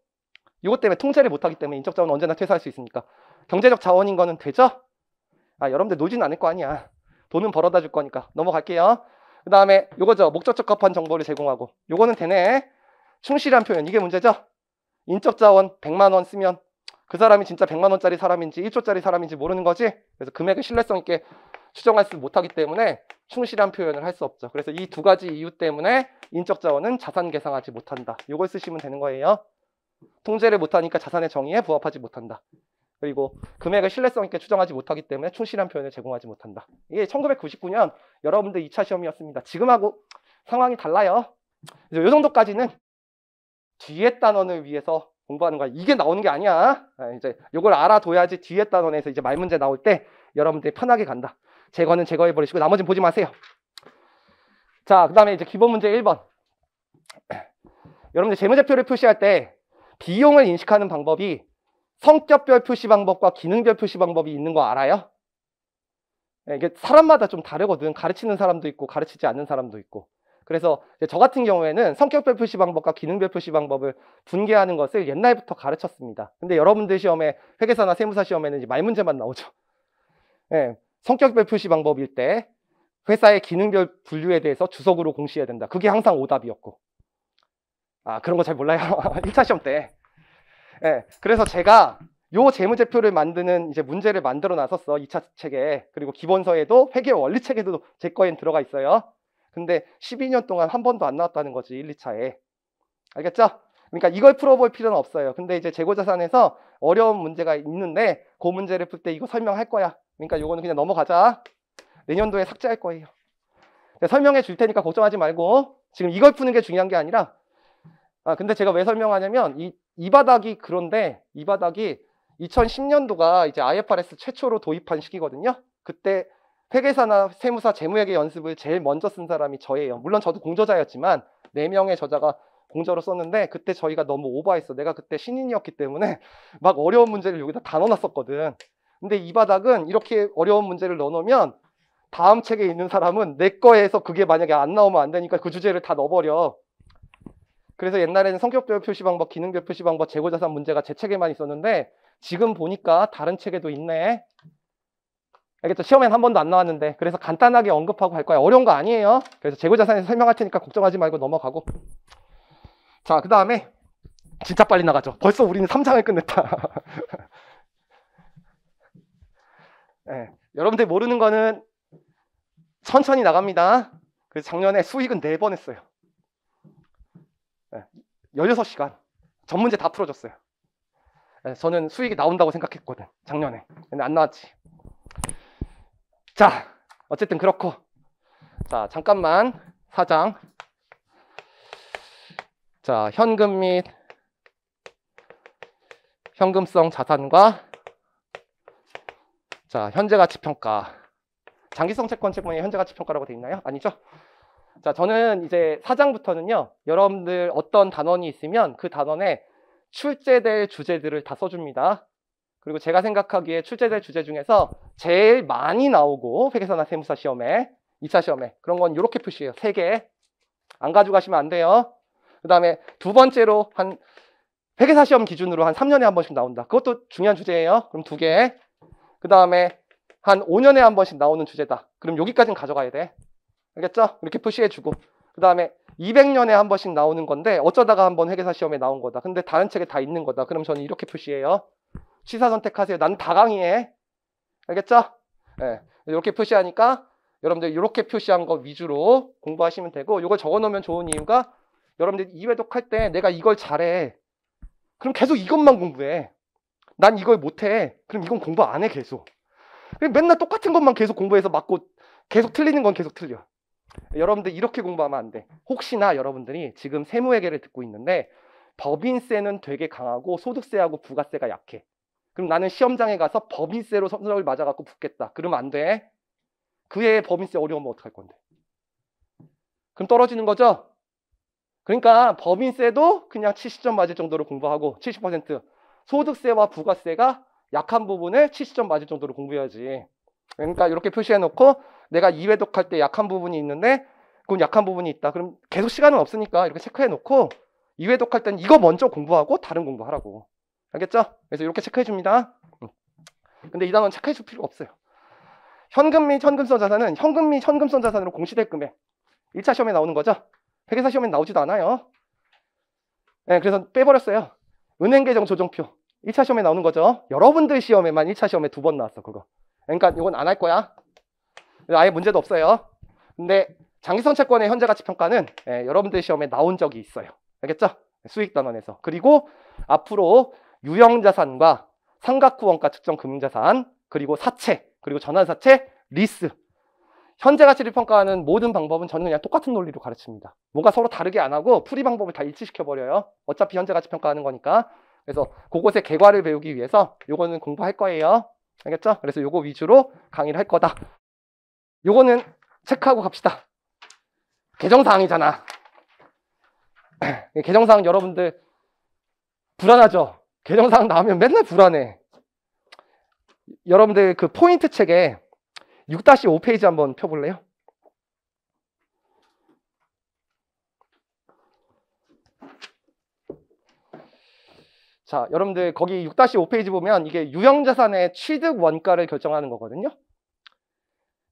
이것 때문에 통제를 못하기 때문에 인적 자원은 언제나 퇴사할 수 있으니까 경제적 자원인 거는 되죠? 아 여러분들 놀진 않을 거 아니야 돈은 벌어다 줄 거니까 넘어갈게요 그 다음에 요거죠. 목적적 합한 정보를 제공하고 요거는 되네. 충실한 표현. 이게 문제죠. 인적 자원 100만 원 쓰면 그 사람이 진짜 100만 원짜리 사람인지 1조짜리 사람인지 모르는 거지. 그래서 금액을 신뢰성 있게 추정할 수 못하기 때문에 충실한 표현을 할 수 없죠. 그래서 이 두 가지 이유 때문에 인적 자원은 자산 계상하지 못한다. 요걸 쓰시면 되는 거예요. 통제를 못하니까 자산의 정의에 부합하지 못한다. 그리고 금액을 신뢰성 있게 추정하지 못하기 때문에 충실한 표현을 제공하지 못한다. 이게 1999년 여러분들 2차 시험이었습니다. 지금하고 상황이 달라요. 이 정도까지는 뒤에 단원을 위해서 공부하는 거야. 이게 나오는 게 아니야. 아, 이제 이걸 알아둬야지 뒤에 단원에서 이제 말 문제 나올 때 여러분들이 편하게 간다. 제거는 제거해 버리시고 나머지는 보지 마세요. 자, 그다음에 이제 기본 문제 1번. 여러분들 재무제표를 표시할 때 비용을 인식하는 방법이 성격별 표시 방법과 기능별 표시 방법이 있는 거 알아요? 예, 이게 사람마다 좀 다르거든. 가르치는 사람도 있고 가르치지 않는 사람도 있고. 그래서 저 같은 경우에는 성격별 표시 방법과 기능별 표시 방법을 분개하는 것을 옛날부터 가르쳤습니다. 근데 여러분들 시험에 회계사나 세무사 시험에는 이제 말 문제만 나오죠. 네, [LAUGHS] 성격별 표시 방법일 때 회사의 기능별 분류에 대해서 주석으로 공시해야 된다. 그게 항상 오답이었고. 아, 그런 거 잘 몰라요. 1차 [LAUGHS] 시험 때. 예. 그래서 제가 요 재무제표를 만드는 이제 문제를 만들어 놨었어. 2차 책에. 그리고 기본서에도 회계 원리책에도 제 거엔 들어가 있어요. 근데 12년 동안 한 번도 안 나왔다는 거지. 1, 2차에. 알겠죠? 그러니까 이걸 풀어볼 필요는 없어요. 근데 이제 재고자산에서 어려운 문제가 있는데 그 문제를 풀 때 이거 설명할 거야. 그러니까 요거는 그냥 넘어가자. 내년도에 삭제할 거예요. 네, 설명해 줄 테니까 걱정하지 말고 지금 이걸 푸는 게 중요한 게 아니라 아, 근데 제가 왜 설명하냐면 이, 이 바닥이 그런데 이 바닥이 2010년도가 이제 IFRS 최초로 도입한 시기거든요. 그때 회계사나 세무사 재무회계 연습을 제일 먼저 쓴 사람이 저예요. 물론 저도 공저자였지만 4명의 저자가 공저로 썼는데 그때 저희가 너무 오버했어. 내가 그때 신인이었기 때문에 [LAUGHS] 막 어려운 문제를 여기다 다 넣어놨었거든. 근데 이 바닥은 이렇게 어려운 문제를 넣어놓으면 다음 책에 있는 사람은 내 거에서 그게 만약에 안 나오면 안 되니까 그 주제를 다 넣어버려. 그래서 옛날에는 성격별 표시 방법, 기능별 표시 방법, 재고자산 문제가 제 책에만 있었는데 지금 보니까 다른 책에도 있네. 알겠죠? 시험엔 한 번도 안 나왔는데 그래서 간단하게 언급하고 갈 거야. 어려운 거 아니에요. 그래서 재고자산에서 설명할 테니까 걱정하지 말고 넘어가고 자, 그 다음에 진짜 빨리 나가죠. 벌써 우리는 3장을 끝냈다. 네, [LAUGHS] 여러분들 모르는 거는 천천히 나갑니다. 그래서 작년에 수익은 4번 했어요. 16시간 예, 전 문제 다 풀어줬어요. 예, 저는 수익이 나온다고 생각했거든 작년에 근데 안 나왔지. 자 어쨌든 그렇고 자 잠깐만 사장 자 현금 및 현금성 자산과 자 현재 가치 평가 장기성 채권 채권이 현재 가치 평가라고 돼 있나요? 아니죠? 자, 저는 이제 사장부터는요, 여러분들 어떤 단원이 있으면 그 단원에 출제될 주제들을 다 써줍니다. 그리고 제가 생각하기에 출제될 주제 중에서 제일 많이 나오고 회계사나 세무사 시험에 2차 시험에 그런 건 이렇게 표시해요. 3개. 안 가져가시면 안 돼요. 그 다음에 두 번째로 한 회계사 시험 기준으로 한 3년에 한 번씩 나온다. 그것도 중요한 주제예요. 그럼 두 개. 그 다음에 한 5년에 한 번씩 나오는 주제다. 그럼 여기까지는 가져가야 돼. 알겠죠? 이렇게 표시해주고 그 다음에 200년에 한 번씩 나오는 건데 어쩌다가 한번 회계사 시험에 나온 거다. 근데 다른 책에 다 있는 거다. 그럼 저는 이렇게 표시해요. 취사 선택하세요. 난다 강의해. 알겠죠? 네. 이렇게 표시하니까 여러분들 이렇게 표시한 거 위주로 공부하시면 되고 이걸 적어놓으면 좋은 이유가 여러분들 이회독할 때 내가 이걸 잘해. 그럼 계속 이것만 공부해. 난 이걸 못해. 그럼 이건 공부 안 해 계속. 맨날 똑같은 것만 계속 공부해서 맞고 계속 틀리는 건 계속 틀려. 여러분들 이렇게 공부하면 안 돼. 혹시나 여러분들이 지금 세무회계를 듣고 있는데 법인세는 되게 강하고 소득세하고 부가세가 약해. 그럼 나는 시험장에 가서 법인세로 선정을 맞아갖고 붙겠다. 그러면 안 돼. 그 애의 법인세 어려우면 어떡할 건데. 그럼 떨어지는 거죠? 그러니까 법인세도 그냥 70점 맞을 정도로 공부하고 70% 소득세와 부가세가 약한 부분을 70점 맞을 정도로 공부해야지. 그러니까 이렇게 표시해놓고 내가 2회독 할때 약한 부분이 있는데 그건 약한 부분이 있다. 그럼 계속 시간은 없으니까 이렇게 체크해 놓고 2회독 할 때는 이거 먼저 공부하고 다른 공부하라고. 알겠죠? 그래서 이렇게 체크해 줍니다. 근데 이 단어는 체크해 줄 필요가 없어요. 현금 및 현금성 자산은 현금 및 현금성 자산으로 공시될 금액. 1차 시험에 나오는 거죠. 회계사 시험에 나오지도 않아요. 네, 그래서 빼버렸어요. 은행 계정 조정표. 1차 시험에 나오는 거죠. 여러분들 시험에만 1차 시험에 두 번 나왔어, 그거. 그러니까 이건 안 할 거야. 아예 문제도 없어요. 근데 장기선 채권의 현재 가치 평가는 예, 여러분들 시험에 나온 적이 있어요. 알겠죠? 예, 수익 단원에서. 그리고 앞으로 유형 자산과 삼각후 원가 측정 금융 자산, 그리고 사채, 그리고 전환 사채, 리스. 현재 가치를 평가하는 모든 방법은 저는 그냥 똑같은 논리로 가르칩니다. 뭔가 서로 다르게 안 하고 풀이 방법을 다 일치시켜 버려요. 어차피 현재 가치 평가하는 거니까. 그래서 그곳의 개괄을 배우기 위해서 요거는 공부할 거예요. 알겠죠? 그래서 요거 위주로 강의를 할 거다. 요거는 체크하고 갑시다. 개정사항이잖아. [CLEARS THROAT] 개정사항 여러분들 불안하죠? 개정사항 나오면 맨날 불안해. 여러분들 그 포인트 책에 6-5페이지 한번 펴볼래요? 자, 여러분들 거기 6-5페이지 보면 이게 유형자산의 취득 원가를 결정하는 거거든요.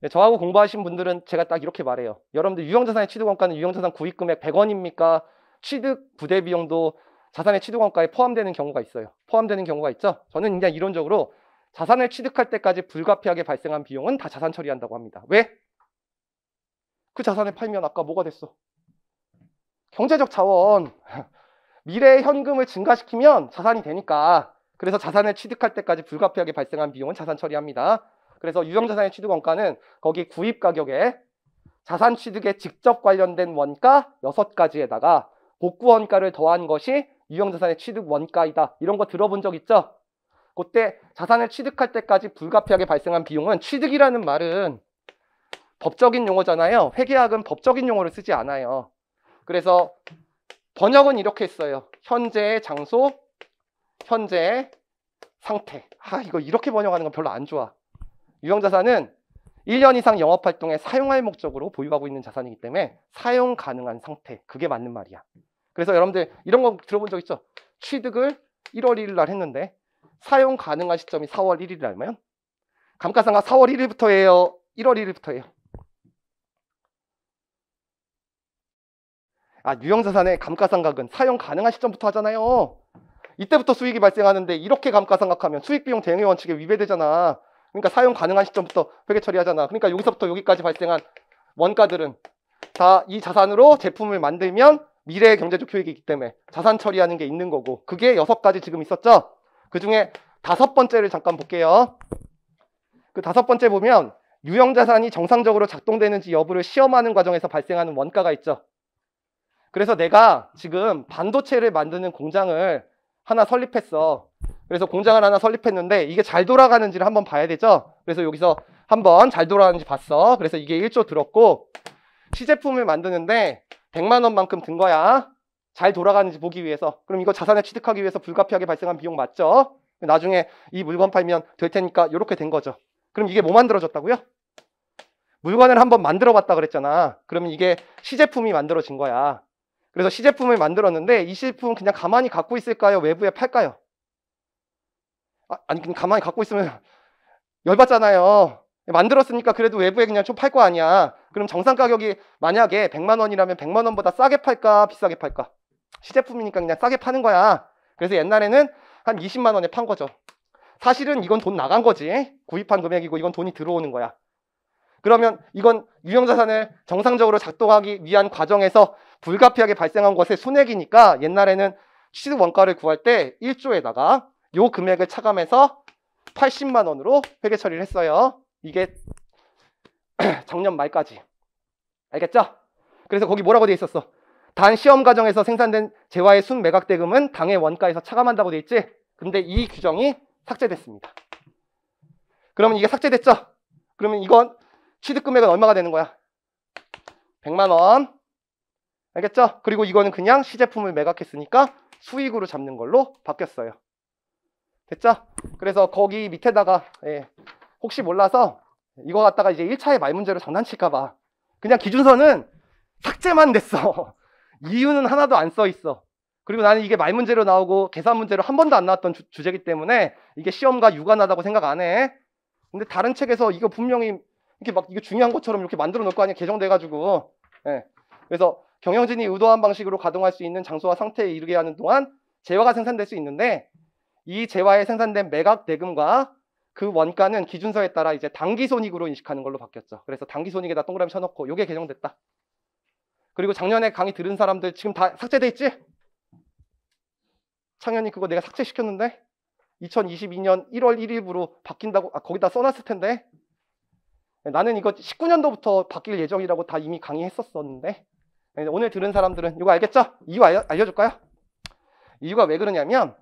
네, 저하고 공부하신 분들은 제가 딱 이렇게 말해요. 여러분들 유형자산의 취득원가는 유형자산 구입금액 100원입니까? 취득 부대 비용도 자산의 취득원가에 포함되는 경우가 있어요. 포함되는 경우가 있죠. 저는 그냥 이론적으로 자산을 취득할 때까지 불가피하게 발생한 비용은 다 자산 처리한다고 합니다. 왜? 그 자산을 팔면 아까 뭐가 됐어? 경제적 자원, [LAUGHS] 미래의 현금을 증가시키면 자산이 되니까 그래서 자산을 취득할 때까지 불가피하게 발생한 비용은 자산 처리합니다. 그래서 유형자산의 취득 원가는 거기 구입 가격에 자산 취득에 직접 관련된 원가 6가지에다가 복구 원가를 더한 것이 유형자산의 취득 원가이다. 이런 거 들어본 적 있죠? 그때 자산을 취득할 때까지 불가피하게 발생한 비용은 취득이라는 말은 법적인 용어잖아요. 회계학은 법적인 용어를 쓰지 않아요. 그래서 번역은 이렇게 했어요. 현재의 장소, 현재의 상태. 아, 이거 이렇게 번역하는 건 별로 안 좋아. 유형자산은 1년 이상 영업활동에 사용할 목적으로 보유하고 있는 자산이기 때문에 사용 가능한 상태 그게 맞는 말이야 그래서 여러분들 이런 거 들어본 적 있죠? 취득을 1월 1일 날 했는데 사용 가능한 시점이 4월 1일 날면 감가상각 4월 1일부터예요? 1월 1일부터예요? 아 유형자산의 감가상각은 사용 가능한 시점부터 하잖아요 이때부터 수익이 발생하는데 이렇게 감가상각하면 수익비용 대응의 원칙에 위배되잖아 그러니까 사용 가능한 시점부터 회계 처리하잖아. 그러니까 여기서부터 여기까지 발생한 원가들은 다 이 자산으로 제품을 만들면 미래의 경제적 효익이기 때문에 자산 처리하는 게 있는 거고 그게 여섯 가지 지금 있었죠. 그 중에 다섯 번째를 잠깐 볼게요. 그 다섯 번째 보면 유형 자산이 정상적으로 작동되는지 여부를 시험하는 과정에서 발생하는 원가가 있죠. 그래서 내가 지금 반도체를 만드는 공장을 하나 설립했어. 그래서 공장을 하나 설립했는데 이게 잘 돌아가는지를 한번 봐야 되죠. 그래서 여기서 한번 잘 돌아가는지 봤어. 그래서 이게 1조 들었고 시제품을 만드는데 100만 원만큼 든 거야. 잘 돌아가는지 보기 위해서. 그럼 이거 자산을 취득하기 위해서 불가피하게 발생한 비용 맞죠? 나중에 이 물건 팔면 될 테니까 이렇게 된 거죠. 그럼 이게 뭐 만들어졌다고요? 물건을 한번 만들어 봤다 그랬잖아. 그러면 이게 시제품이 만들어진 거야. 그래서 시제품을 만들었는데 이 시제품 그냥 가만히 갖고 있을까요? 외부에 팔까요? 아, 니 그냥 가만히 갖고 있으면 [LAUGHS] 열받잖아요. 만들었으니까 그래도 외부에 그냥 좀 팔 거 아니야. 그럼 정상 가격이 만약에 100만 원이라면 100만 원보다 싸게 팔까 비싸게 팔까? 시제품이니까 그냥 싸게 파는 거야. 그래서 옛날에는 한 20만 원에 판 거죠. 사실은 이건 돈 나간 거지. 구입한 금액이고 이건 돈이 들어오는 거야. 그러면 이건 유형자산을 정상적으로 작동하기 위한 과정에서 불가피하게 발생한 것의 손해이니까 옛날에는 취득 원가를 구할 때 1조에다가 요 금액을 차감해서 80만 원으로 회계 처리를 했어요. 이게 [CLEARS THROAT] 작년 말까지. 알겠죠? 그래서 거기 뭐라고 돼 있었어? 단 시험 과정에서 생산된 재화의 순 매각 대금은 당해 원가에서 차감한다고 돼 있지? 근데 이 규정이 삭제됐습니다. 그러면 이게 삭제됐죠? 그러면 이건 취득 금액은 얼마가 되는 거야? 100만 원. 알겠죠? 그리고 이거는 그냥 시제품을 매각했으니까 수익으로 잡는 걸로 바뀌었어요. 됐죠? 그래서 거기 밑에다가 예, 혹시 몰라서 이거 갖다가 이제 1차의 말 문제로 장난칠까봐 그냥 기준서는 삭제만 됐어 [LAUGHS] 이유는 하나도 안 써 있어 그리고 나는 이게 말 문제로 나오고 계산 문제로 한 번도 안 나왔던 주, 제기 때문에 이게 시험과 유관하다고 생각 안 해 근데 다른 책에서 이거 분명히 이렇게 막 이거 중요한 것처럼 이렇게 만들어 놓을 거 아니야 개정돼가지고 예. 그래서 경영진이 의도한 방식으로 가동할 수 있는 장소와 상태에 이르게 하는 동안 재화가 생산될 수 있는데 이 재화에 생산된 매각 대금과 그 원가는 기준서에 따라 이제 당기 손익으로 인식하는 걸로 바뀌었죠. 그래서 당기 손익에다 동그라미 쳐놓고 이게 개정됐다. 그리고 작년에 강의 들은 사람들 지금 다 삭제돼 있지? 창현이 그거 내가 삭제시켰는데 2022년 1월 1일부로 바뀐다고 아, 거기다 써놨을 텐데 나는 이거 19년도부터 바뀔 예정이라고 다 이미 강의했었었는데 오늘 들은 사람들은 이거 알겠죠? 이유 알려, 알려줄까요? 이유가 왜 그러냐면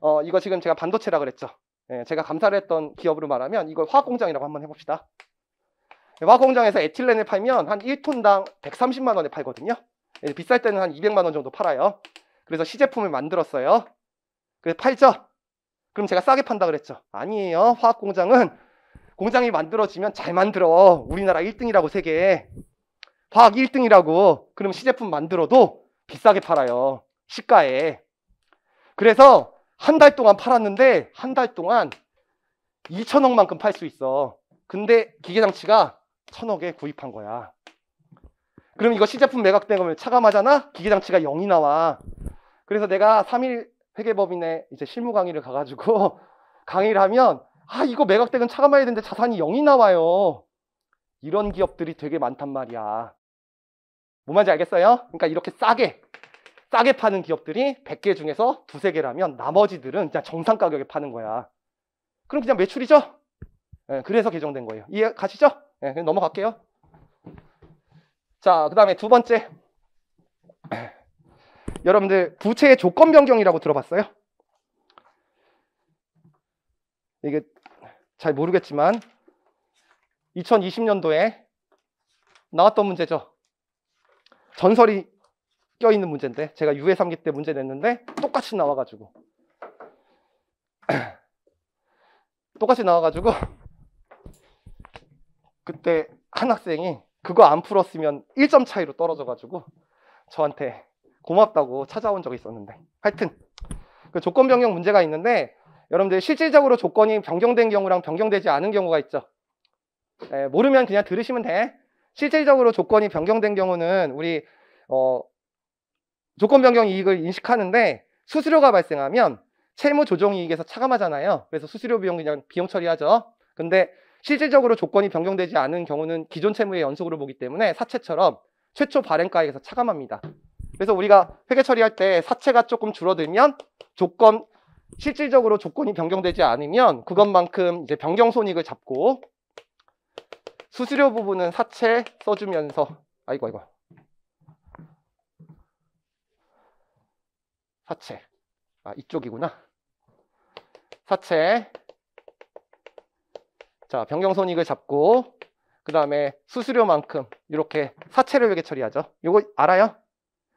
어, 이거 지금 제가 반도체라 그랬죠. 예, 제가 감사를 했던 기업으로 말하면 이걸 화학 공장이라고 한번 해봅시다. 예, 화학 공장에서 에틸렌을 팔면 한 1톤당 130만 원에 팔거든요. 예, 비쌀 때는 한 200만 원 정도 팔아요. 그래서 시제품을 만들었어요. 그래서 팔죠. 그럼 제가 싸게 판다 그랬죠. 아니에요. 화학 공장은 공장이 만들어지면 잘 만들어. 우리나라 1등이라고 세계에. 화학 1등이라고. 그럼 시제품 만들어도 비싸게 팔아요. 시가에. 그래서 한달 동안 팔았는데 한 달 동안 2천억만큼 팔 수 있어. 근데 기계장치가 천억에 구입한 거야. 그럼 이거 시제품 매각된 거면 차감하잖아? 기계장치가 0이 나와. 그래서 내가 3일 회계법인에 이제 실무 강의를 가가지고 [LAUGHS] 강의를 하면 아 이거 매각된건 차감해야 되는데 자산이 0이 나와요. 이런 기업들이 되게 많단 말이야. 뭔 말인지 알겠어요? 그러니까 이렇게 싸게 싸게 파는 기업들이 100개 중에서 두 세 개라면 나머지들은 그냥 정상 가격에 파는 거야. 그럼 그냥 매출이죠? 예, 그래서 개정된 거예요. 이해 가시죠? 예, 그냥 넘어갈게요. 자, 그 다음에 두 번째. [CLEARS THROAT] 여러분들 부채 의 조건 변경이라고 들어봤어요? 이게 잘 모르겠지만 2020년도에 나왔던 문제죠. 전설이 껴있는 문제인데 제가 유해 삼기 때 문제 냈는데 똑같이 나와가지고 [CLEARS THROAT] 똑같이 나와가지고 [CLEARS THROAT] 그때 한 학생이 그거 안 풀었으면 1점 차이로 떨어져가지고 저한테 고맙다고 찾아온 적이 있었는데 하여튼 그 조건 변경 문제가 있는데 여러분들 실질적으로 조건이 변경된 경우랑 변경되지 않은 경우가 있죠 에, 예, 모르면 그냥 들으시면 돼 실질적으로 조건이 변경된 경우는 우리 어, 조건 변경 이익을 인식하는데 수수료가 발생하면 채무 조정 이익에서 차감하잖아요. 그래서 수수료 비용 그냥 비용 처리하죠. 근데 실질적으로 조건이 변경되지 않은 경우는 기존 채무의 연속으로 보기 때문에 사채처럼 최초 발행가액에서 차감합니다. 그래서 우리가 회계 처리할 때 사채가 조금 줄어들면 조건 실질적으로 조건이 변경되지 않으면 그것만큼 이제 변경 손익을 잡고 수수료 부분은 사채 써주면서 아이고 아이고 사체. 아, 이쪽이구나. 사체. 자, 변경손익을 잡고 그 다음에 수수료만큼 이렇게 사채를 회계 처리하죠. 이거 알아요?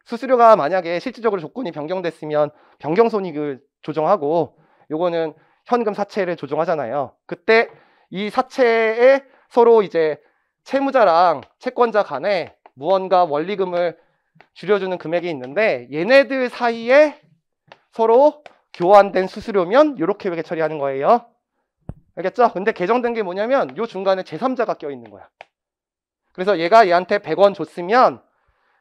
수수료가 만약에 실질적으로 조건이 변경됐으면 변경손익을 조정하고 요거는 현금 사채를 조정하잖아요. 그때 이 사채에 서로 이제 채무자랑 채권자 간에 무언가 원리금을 줄여주는 금액이 있는데 얘네들 사이에 서로 교환된 수수료면 이렇게 외계 처리하는 거예요. 알겠죠? 근데 개정된 게 뭐냐면 요 중간에 제3자가 껴있는 거야. 그래서 얘가 얘한테 100원 줬으면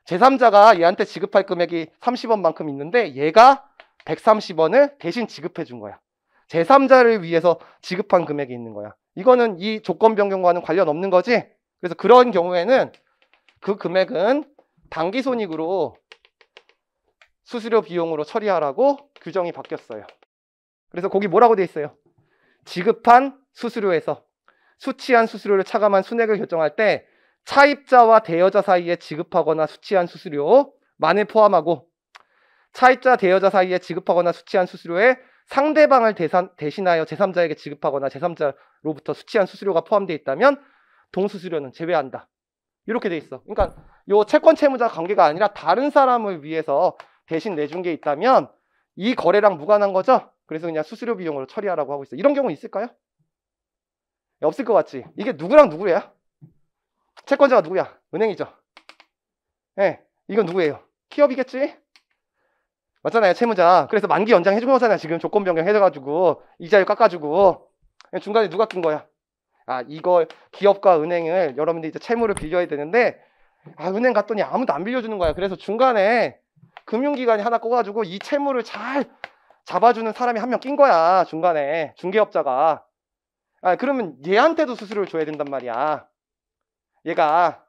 제3자가 얘한테 지급할 금액이 30원만큼 있는데 얘가 130원을 대신 지급해 준 거야. 제3자를 위해서 지급한 금액이 있는 거야. 이거는 이 조건 변경과는 관련 없는 거지? 그래서 그런 경우에는 그 금액은 단기 손익으로 수수료 비용으로 처리하라고 규정이 바뀌었어요. 그래서 거기 뭐라고 돼 있어요? 지급한 수수료에서 수취한 수수료를 차감한 순액을 결정할 때 차입자와 대여자 사이에 지급하거나 수취한 수수료만을 포함하고 차입자 대여자 사이에 지급하거나 수취한 수수료에 상대방을 대산, 대신하여 제3자에게 지급하거나 제3자로부터 수취한 수수료가 포함되어 있다면 동수수료는 제외한다. 이렇게 돼 있어. 그러니까 요 채권 채무자 관계가 아니라 다른 사람을 위해서 대신 내준 게 있다면 이 거래랑 무관한 거죠. 그래서 그냥 수수료 비용으로 처리하라고 하고 있어. 이런 경우 있을까요? 네, 없을 것 같지. 이게 누구랑 누구야? 채권자가 누구야? 은행이죠. 예. 네, 이건 누구예요? 기업이겠지? 맞잖아요, 채무자. 그래서 만기 연장 해준 거잖아요. 지금 조건 변경 해가지고 줘 이자율 깎아주고 중간에 누가 낀 거야? 아 이걸 기업과 은행을 여러분들이 제 채무를 빌려야 되는데 아 은행 갔더니 아무도 안 빌려주는 거야. 그래서 중간에 금융기관이 하나 꿔가지고 이 채무를 잘 잡아주는 사람이 한 명 낀 거야 중간에 중개업자가. 아 그러면 얘한테도 수수료를 줘야 된단 말이야. 얘가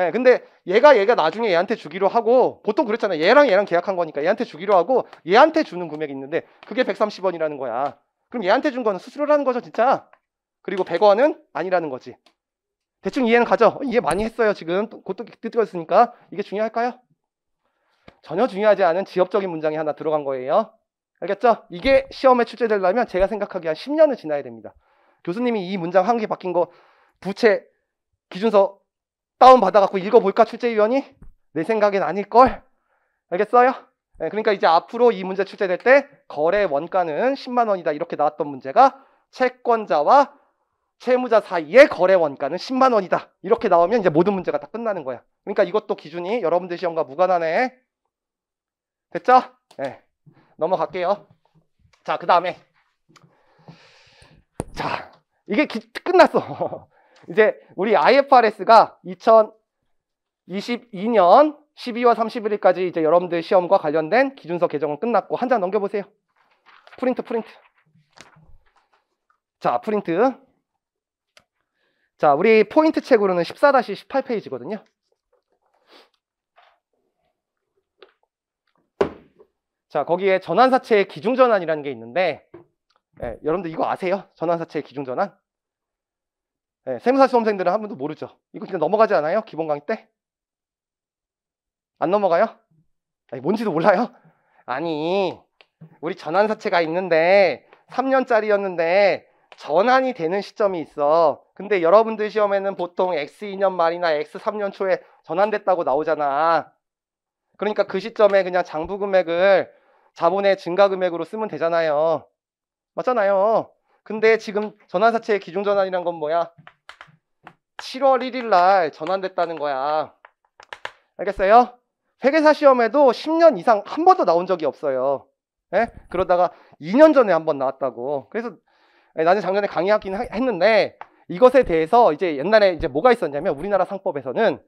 예, 근데 얘가 얘가 나중에 얘한테 주기로 하고 보통 그렇잖아요. 얘랑 얘랑 계약한 거니까 얘한테 주기로 하고 얘한테 주는 금액이 있는데 그게 130원이라는 거야. 그럼 얘한테 준 거는 수수료라는 거죠, 진짜. 그리고 100원은 아니라는 거지. 대충 이해는 가죠? 어, 이해 많이 했어요, 지금. 곧또 뜨거웠으니까. 이게 중요할까요? 전혀 중요하지 않은 지역적인 문장이 하나 들어간 거예요. 알겠죠? 이게 시험에 출제되려면 제가 생각하기에 한1 0년을 지나야 됩니다. 교수님이 이 문장 한 개 바뀐 거 부채 기준서 다운받아갖고 읽어볼까, 출제위원이? 내 생각엔 아닐걸? 알겠어요? 네, 그러니까 이제 앞으로 이 문제 출제될 때 거래 원가는 10만 원이다 이렇게 나왔던 문제가 채권자와 채무자 사이의 거래 원가는 10만 원이다. 이렇게 나오면 이제 모든 문제가 다 끝나는 거야. 그러니까 이것도 기준이 여러분들 시험과 무관하네. 됐죠? 네. 넘어갈게요. 자, 그 다음에. 자, 이게 기, 끝났어. [LAUGHS] 이제 우리 IFRS가 2022년 12월 31일까지 이제 여러분들 시험과 관련된 기준서 개정은 끝났고 한 장 넘겨보세요. 프린트 프린트. 자 프린트 자, 우리 포인트 책으로는 14-18페이지거든요. 자, 거기에 전환사채의 기중전환이라는 게 있는데 예, 여러분들 이거 아세요? 전환사채의 기중전환? 예, 세무사 수험생들은 한 번도 모르죠. 이거 그냥 넘어가지 않아요? 기본 강의 때? 안 넘어가요? 아니, 뭔지도 몰라요? 아니, 우리 전환사채가 있는데 3년짜리였는데 전환이 되는 시점이 있어. 근데 여러분들 시험에는 보통 X2년 말이나 X3년 초에 전환됐다고 나오잖아. 그러니까 그 시점에 그냥 장부 금액을 자본의 증가 금액으로 쓰면 되잖아요. 맞잖아요. 근데 지금 전환사채의 기준 전환이란 건 뭐야? 7월 1일 날 전환됐다는 거야. 알겠어요? 회계사 시험에도 10년 이상 한 번도 나온 적이 없어요. 예? 그러다가 2년 전에 한 번 나왔다고. 그래서 예, 나는 작년에 강의하긴 했는데 이것에 대해서 이제 옛날에 이제 뭐가 있었냐면 우리나라 상법에서는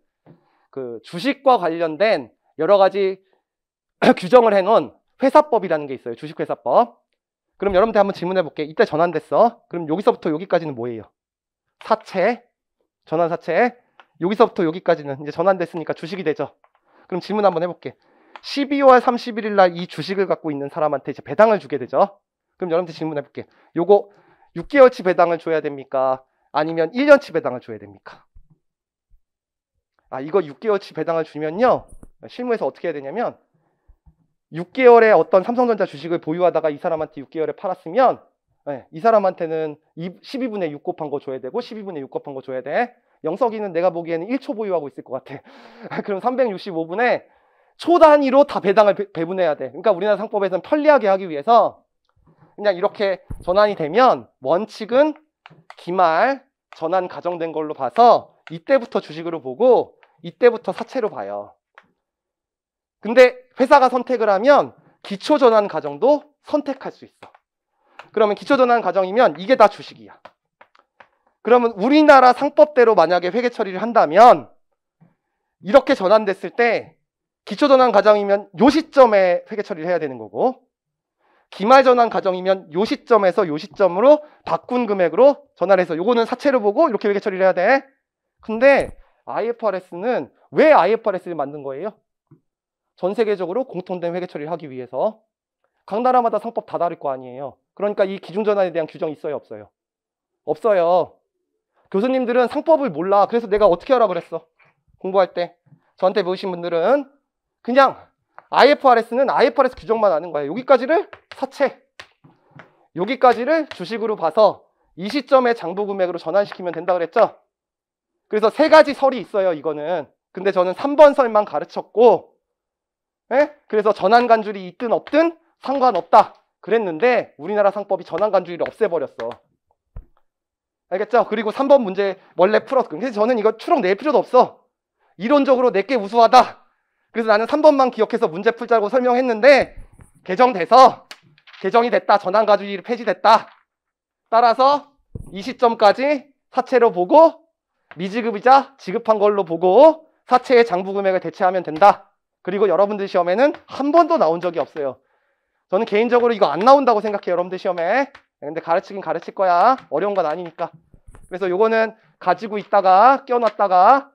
그 주식과 관련된 여러 가지 [CLEARS THROAT] 규정을 해놓은 회사법이라는 게 있어요. 주식회사법. 그럼 여러분들 한번 질문해 볼게. 이때 전환됐어. 그럼 여기서부터 여기까지는 뭐예요? 사채. 전환 사채. 여기서부터 여기까지는 이제 전환됐으니까 주식이 되죠. 그럼 질문 한번 해볼게. 12월 31일 날 이 주식을 갖고 있는 사람한테 이제 배당을 주게 되죠. 그럼 여러분들 질문해볼게. 요거 6개월치 배당을 줘야 됩니까? 아니면 1년치 배당을 줘야 됩니까? 아, 이거 6개월치 배당을 주면요. 실무에서 어떻게 해야 되냐면 6개월에 어떤 삼성전자 주식을 보유하다가 이 사람한테 6개월에 팔았으면 네, 이 사람한테는 12분의 6 곱한 거 줘야 되고 12분의 6 곱한 거 줘야 돼. 영석이는 내가 보기에는 1초 보유하고 있을 것 같아. [LAUGHS] 그럼 365분에 초 단위로 다 배당을 배, 분해야 돼. 그러니까 우리나라 상법에서는 편리하게 하기 위해서 그냥 이렇게 전환이 되면 원칙은 기말 전환 가정된 걸로 봐서 이때부터 주식으로 보고 이때부터 사채로 봐요. 근데 회사가 선택을 하면 기초 전환 가정도 선택할 수 있어. 그러면 기초 전환 가정이면 이게 다 주식이야. 그러면 우리나라 상법대로 만약에 회계 처리를 한다면 이렇게 전환됐을 때 기초 전환 가정이면 요 시점에 회계 처리를 해야 되는 거고 기말 전환 과정이면 요 시점에서 요 시점으로 바꾼 금액으로 전환 해서 요거는 사채로 보고 이렇게 회계 처리를 해야 돼. 근데 IFRS는 왜 IFRS를 만든 거예요? 전 세계적으로 공통된 회계 처리를 하기 위해서 각 나라마다 상법 다 다를 거 아니에요. 그러니까 이 기준 전환에 대한 규정이 있어요, 없어요? 없어요. 교수님들은 상법을 몰라. 그래서 내가 어떻게 하라 고 그랬어? 공부할 때 저한테 배우신 분들은 그냥 IFRS는 IFRS 규정만 아는 거예요. 여기까지를 사채. 여기까지를 주식으로 봐서 이 시점에 장부 금액으로 전환시키면 된다 그랬죠? 그래서 세 가지 설이 있어요, 이거는. 근데 저는 3번 설만 가르쳤고, 예? 그래서 전환 간줄이 있든 없든 상관없다. 그랬는데 우리나라 상법이 전환 간주를 없애버렸어. 알겠죠? 그리고 3번 문제 원래 풀었고 그래서 저는 이거 추론 낼 필요도 없어. 이론적으로 내게 우수하다. 그래서 나는 3번만 기억해서 문제 풀자고 설명했는데 개정돼서 개정이 됐다. 전환가주일이 폐지됐다. 따라서 이 시점까지 사채로 보고 미지급이자 지급한 걸로 보고 사채의 장부금액을 대체하면 된다. 그리고 여러분들 시험에는 한 번도 나온 적이 없어요. 저는 개인적으로 이거 안 나온다고 생각해요. 여러분들 시험에. 근데 가르치긴 가르칠 거야. 어려운 건 아니니까. 그래서 요거는 가지고 있다가 껴놨다가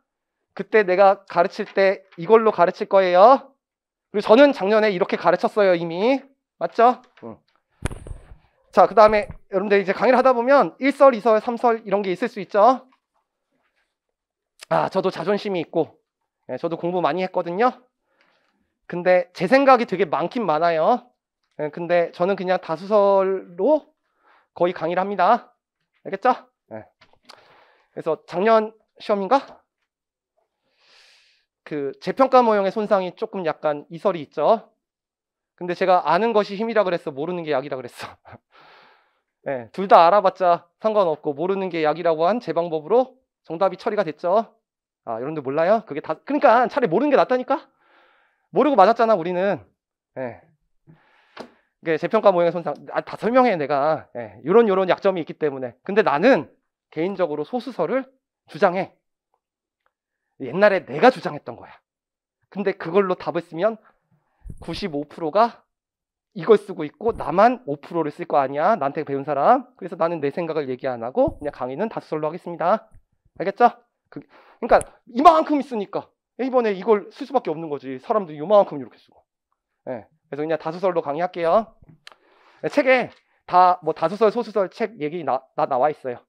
그때 내가 가르칠 때 이걸로 가르칠 거예요. 그리고 저는 작년에 이렇게 가르쳤어요, 이미. 맞죠? 자, 그 다음에 여러분들 이제 강의를 하다 보면 1설, 2설, 3설 이런 게 있을 수 있죠? 아, 저도 자존심이 있고, 예, 저도 공부 많이 했거든요. 근데 제 생각이 되게 많긴 많아요. 예, 근데 저는 그냥 다수설로 거의 강의를 합니다. 알겠죠? 예. 그래서 작년 시험인가? 그 재평가 모형의 손상이 조금 약간 이설이 있죠. 근데 제가 아는 것이 힘이라 그랬어, 모르는 게 약이라 그랬어. [LAUGHS] 네, 둘다 알아봤자 상관없고 모르는 게 약이라고 한 제 방법으로 정답이 처리가 됐죠. 아, 여러분들 몰라요? 그게 다 그러니까 차라리 모르는 게 낫다니까. 모르고 맞았잖아, 우리는. 네. 그 재평가 모형의 손상 아, 다 설명해 내가 예, 요런 요런 약점이 있기 때문에 근데 나는 개인적으로 소수설을 주장해 옛날에 내가 주장했던 거야. 근데 그걸로 답을 쓰면 95%가 이걸 쓰고 있고 나만 5%를 쓸 거 아니야. 나한테 배운 사람. 그래서 나는 내 생각을 얘기 안 하고 그냥 강의는 다수설로 하겠습니다. 알겠죠? 그, 그러니까 이만큼 있으니까 이번에 이걸 쓸 수밖에 없는 거지. 사람들이 이만큼 이렇게 쓰고. 네, 그래서 그냥 다수설로 강의할게요. 네, 책에 다 뭐 다수설, 소수설 책 얘기 나, 나 나와 있어요.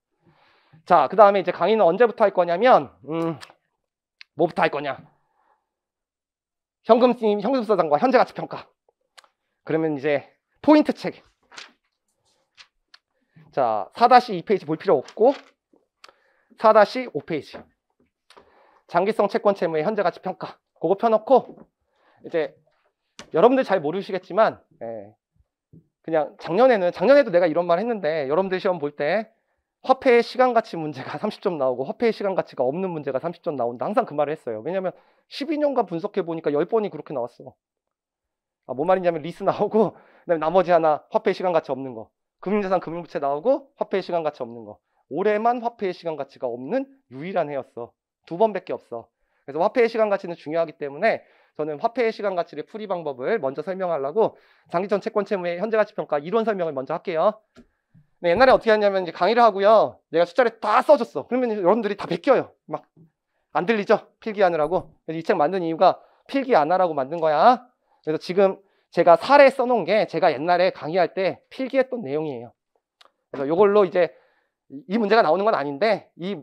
자, 그 다음에 이제 강의는 언제부터 할 거냐면 음, 뭐부터 할 거냐? 현금, 현금수사장과 현재가치평가. 그러면 이제 포인트 책. 자, 4-2페이지 볼 필요 없고 4-5페이지. 장기성 채권 채무의 현재가치 평가. 그거 펴놓고 이제 여러분들 잘 모르시겠지만 예, 그냥 작년에는 작년에도 내가 이런 말 했는데 여러분들 시험 볼때 화폐의 시간 가치 문제가 30점 [LAUGHS] 나오고 화폐의 시간 가치가 없는 문제가 30점 나온다. 항상 그 말을 했어요. 왜냐면 12년간 분석해 보니까 10번이 그렇게 나왔어. 아, 뭐 말이냐면 리스 [LAUGHS] 나오고 그다음에 나머지 하나 화폐의 시간 가치 없는 거. 금융자산 금융부채 나오고 화폐의 시간 가치 없는 거. 올해만 화폐의 시간 가치가 없는 유일한 해였어. 두 번밖에 없어. 그래서 화폐의 시간 가치는 중요하기 때문에 저는 화폐의 시간 가치를 풀이 방법을 먼저 설명하려고 장기전 채권 채무의 현재 가치 평가 이론 설명을 먼저 할게요. 근데 옛날에 어떻게 하냐면 이제 강의를 하고요. 내가 숫자를 다 써줬어. 그러면 여러분들이 다 베껴요. 막 안 들리죠? 필기하느라고. 그래서 이책 만든 이유가 필기 안 하라고 만든 거야. 그래서 지금 제가 사례 써놓은 게 제가 옛날에 강의할 때 필기했던 내용이에요. 그래서 이걸로 이제 이 문제가 나오는 건 아닌데 이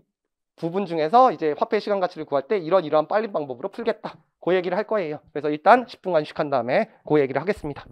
부분 중에서 이제 화폐 시간 가치를 구할 때 이런 이러한 빨리 방법으로 풀겠다. 그 얘기를 할 거예요. 그래서 일단 10분간 휴식한 다음에 그 얘기를 하겠습니다.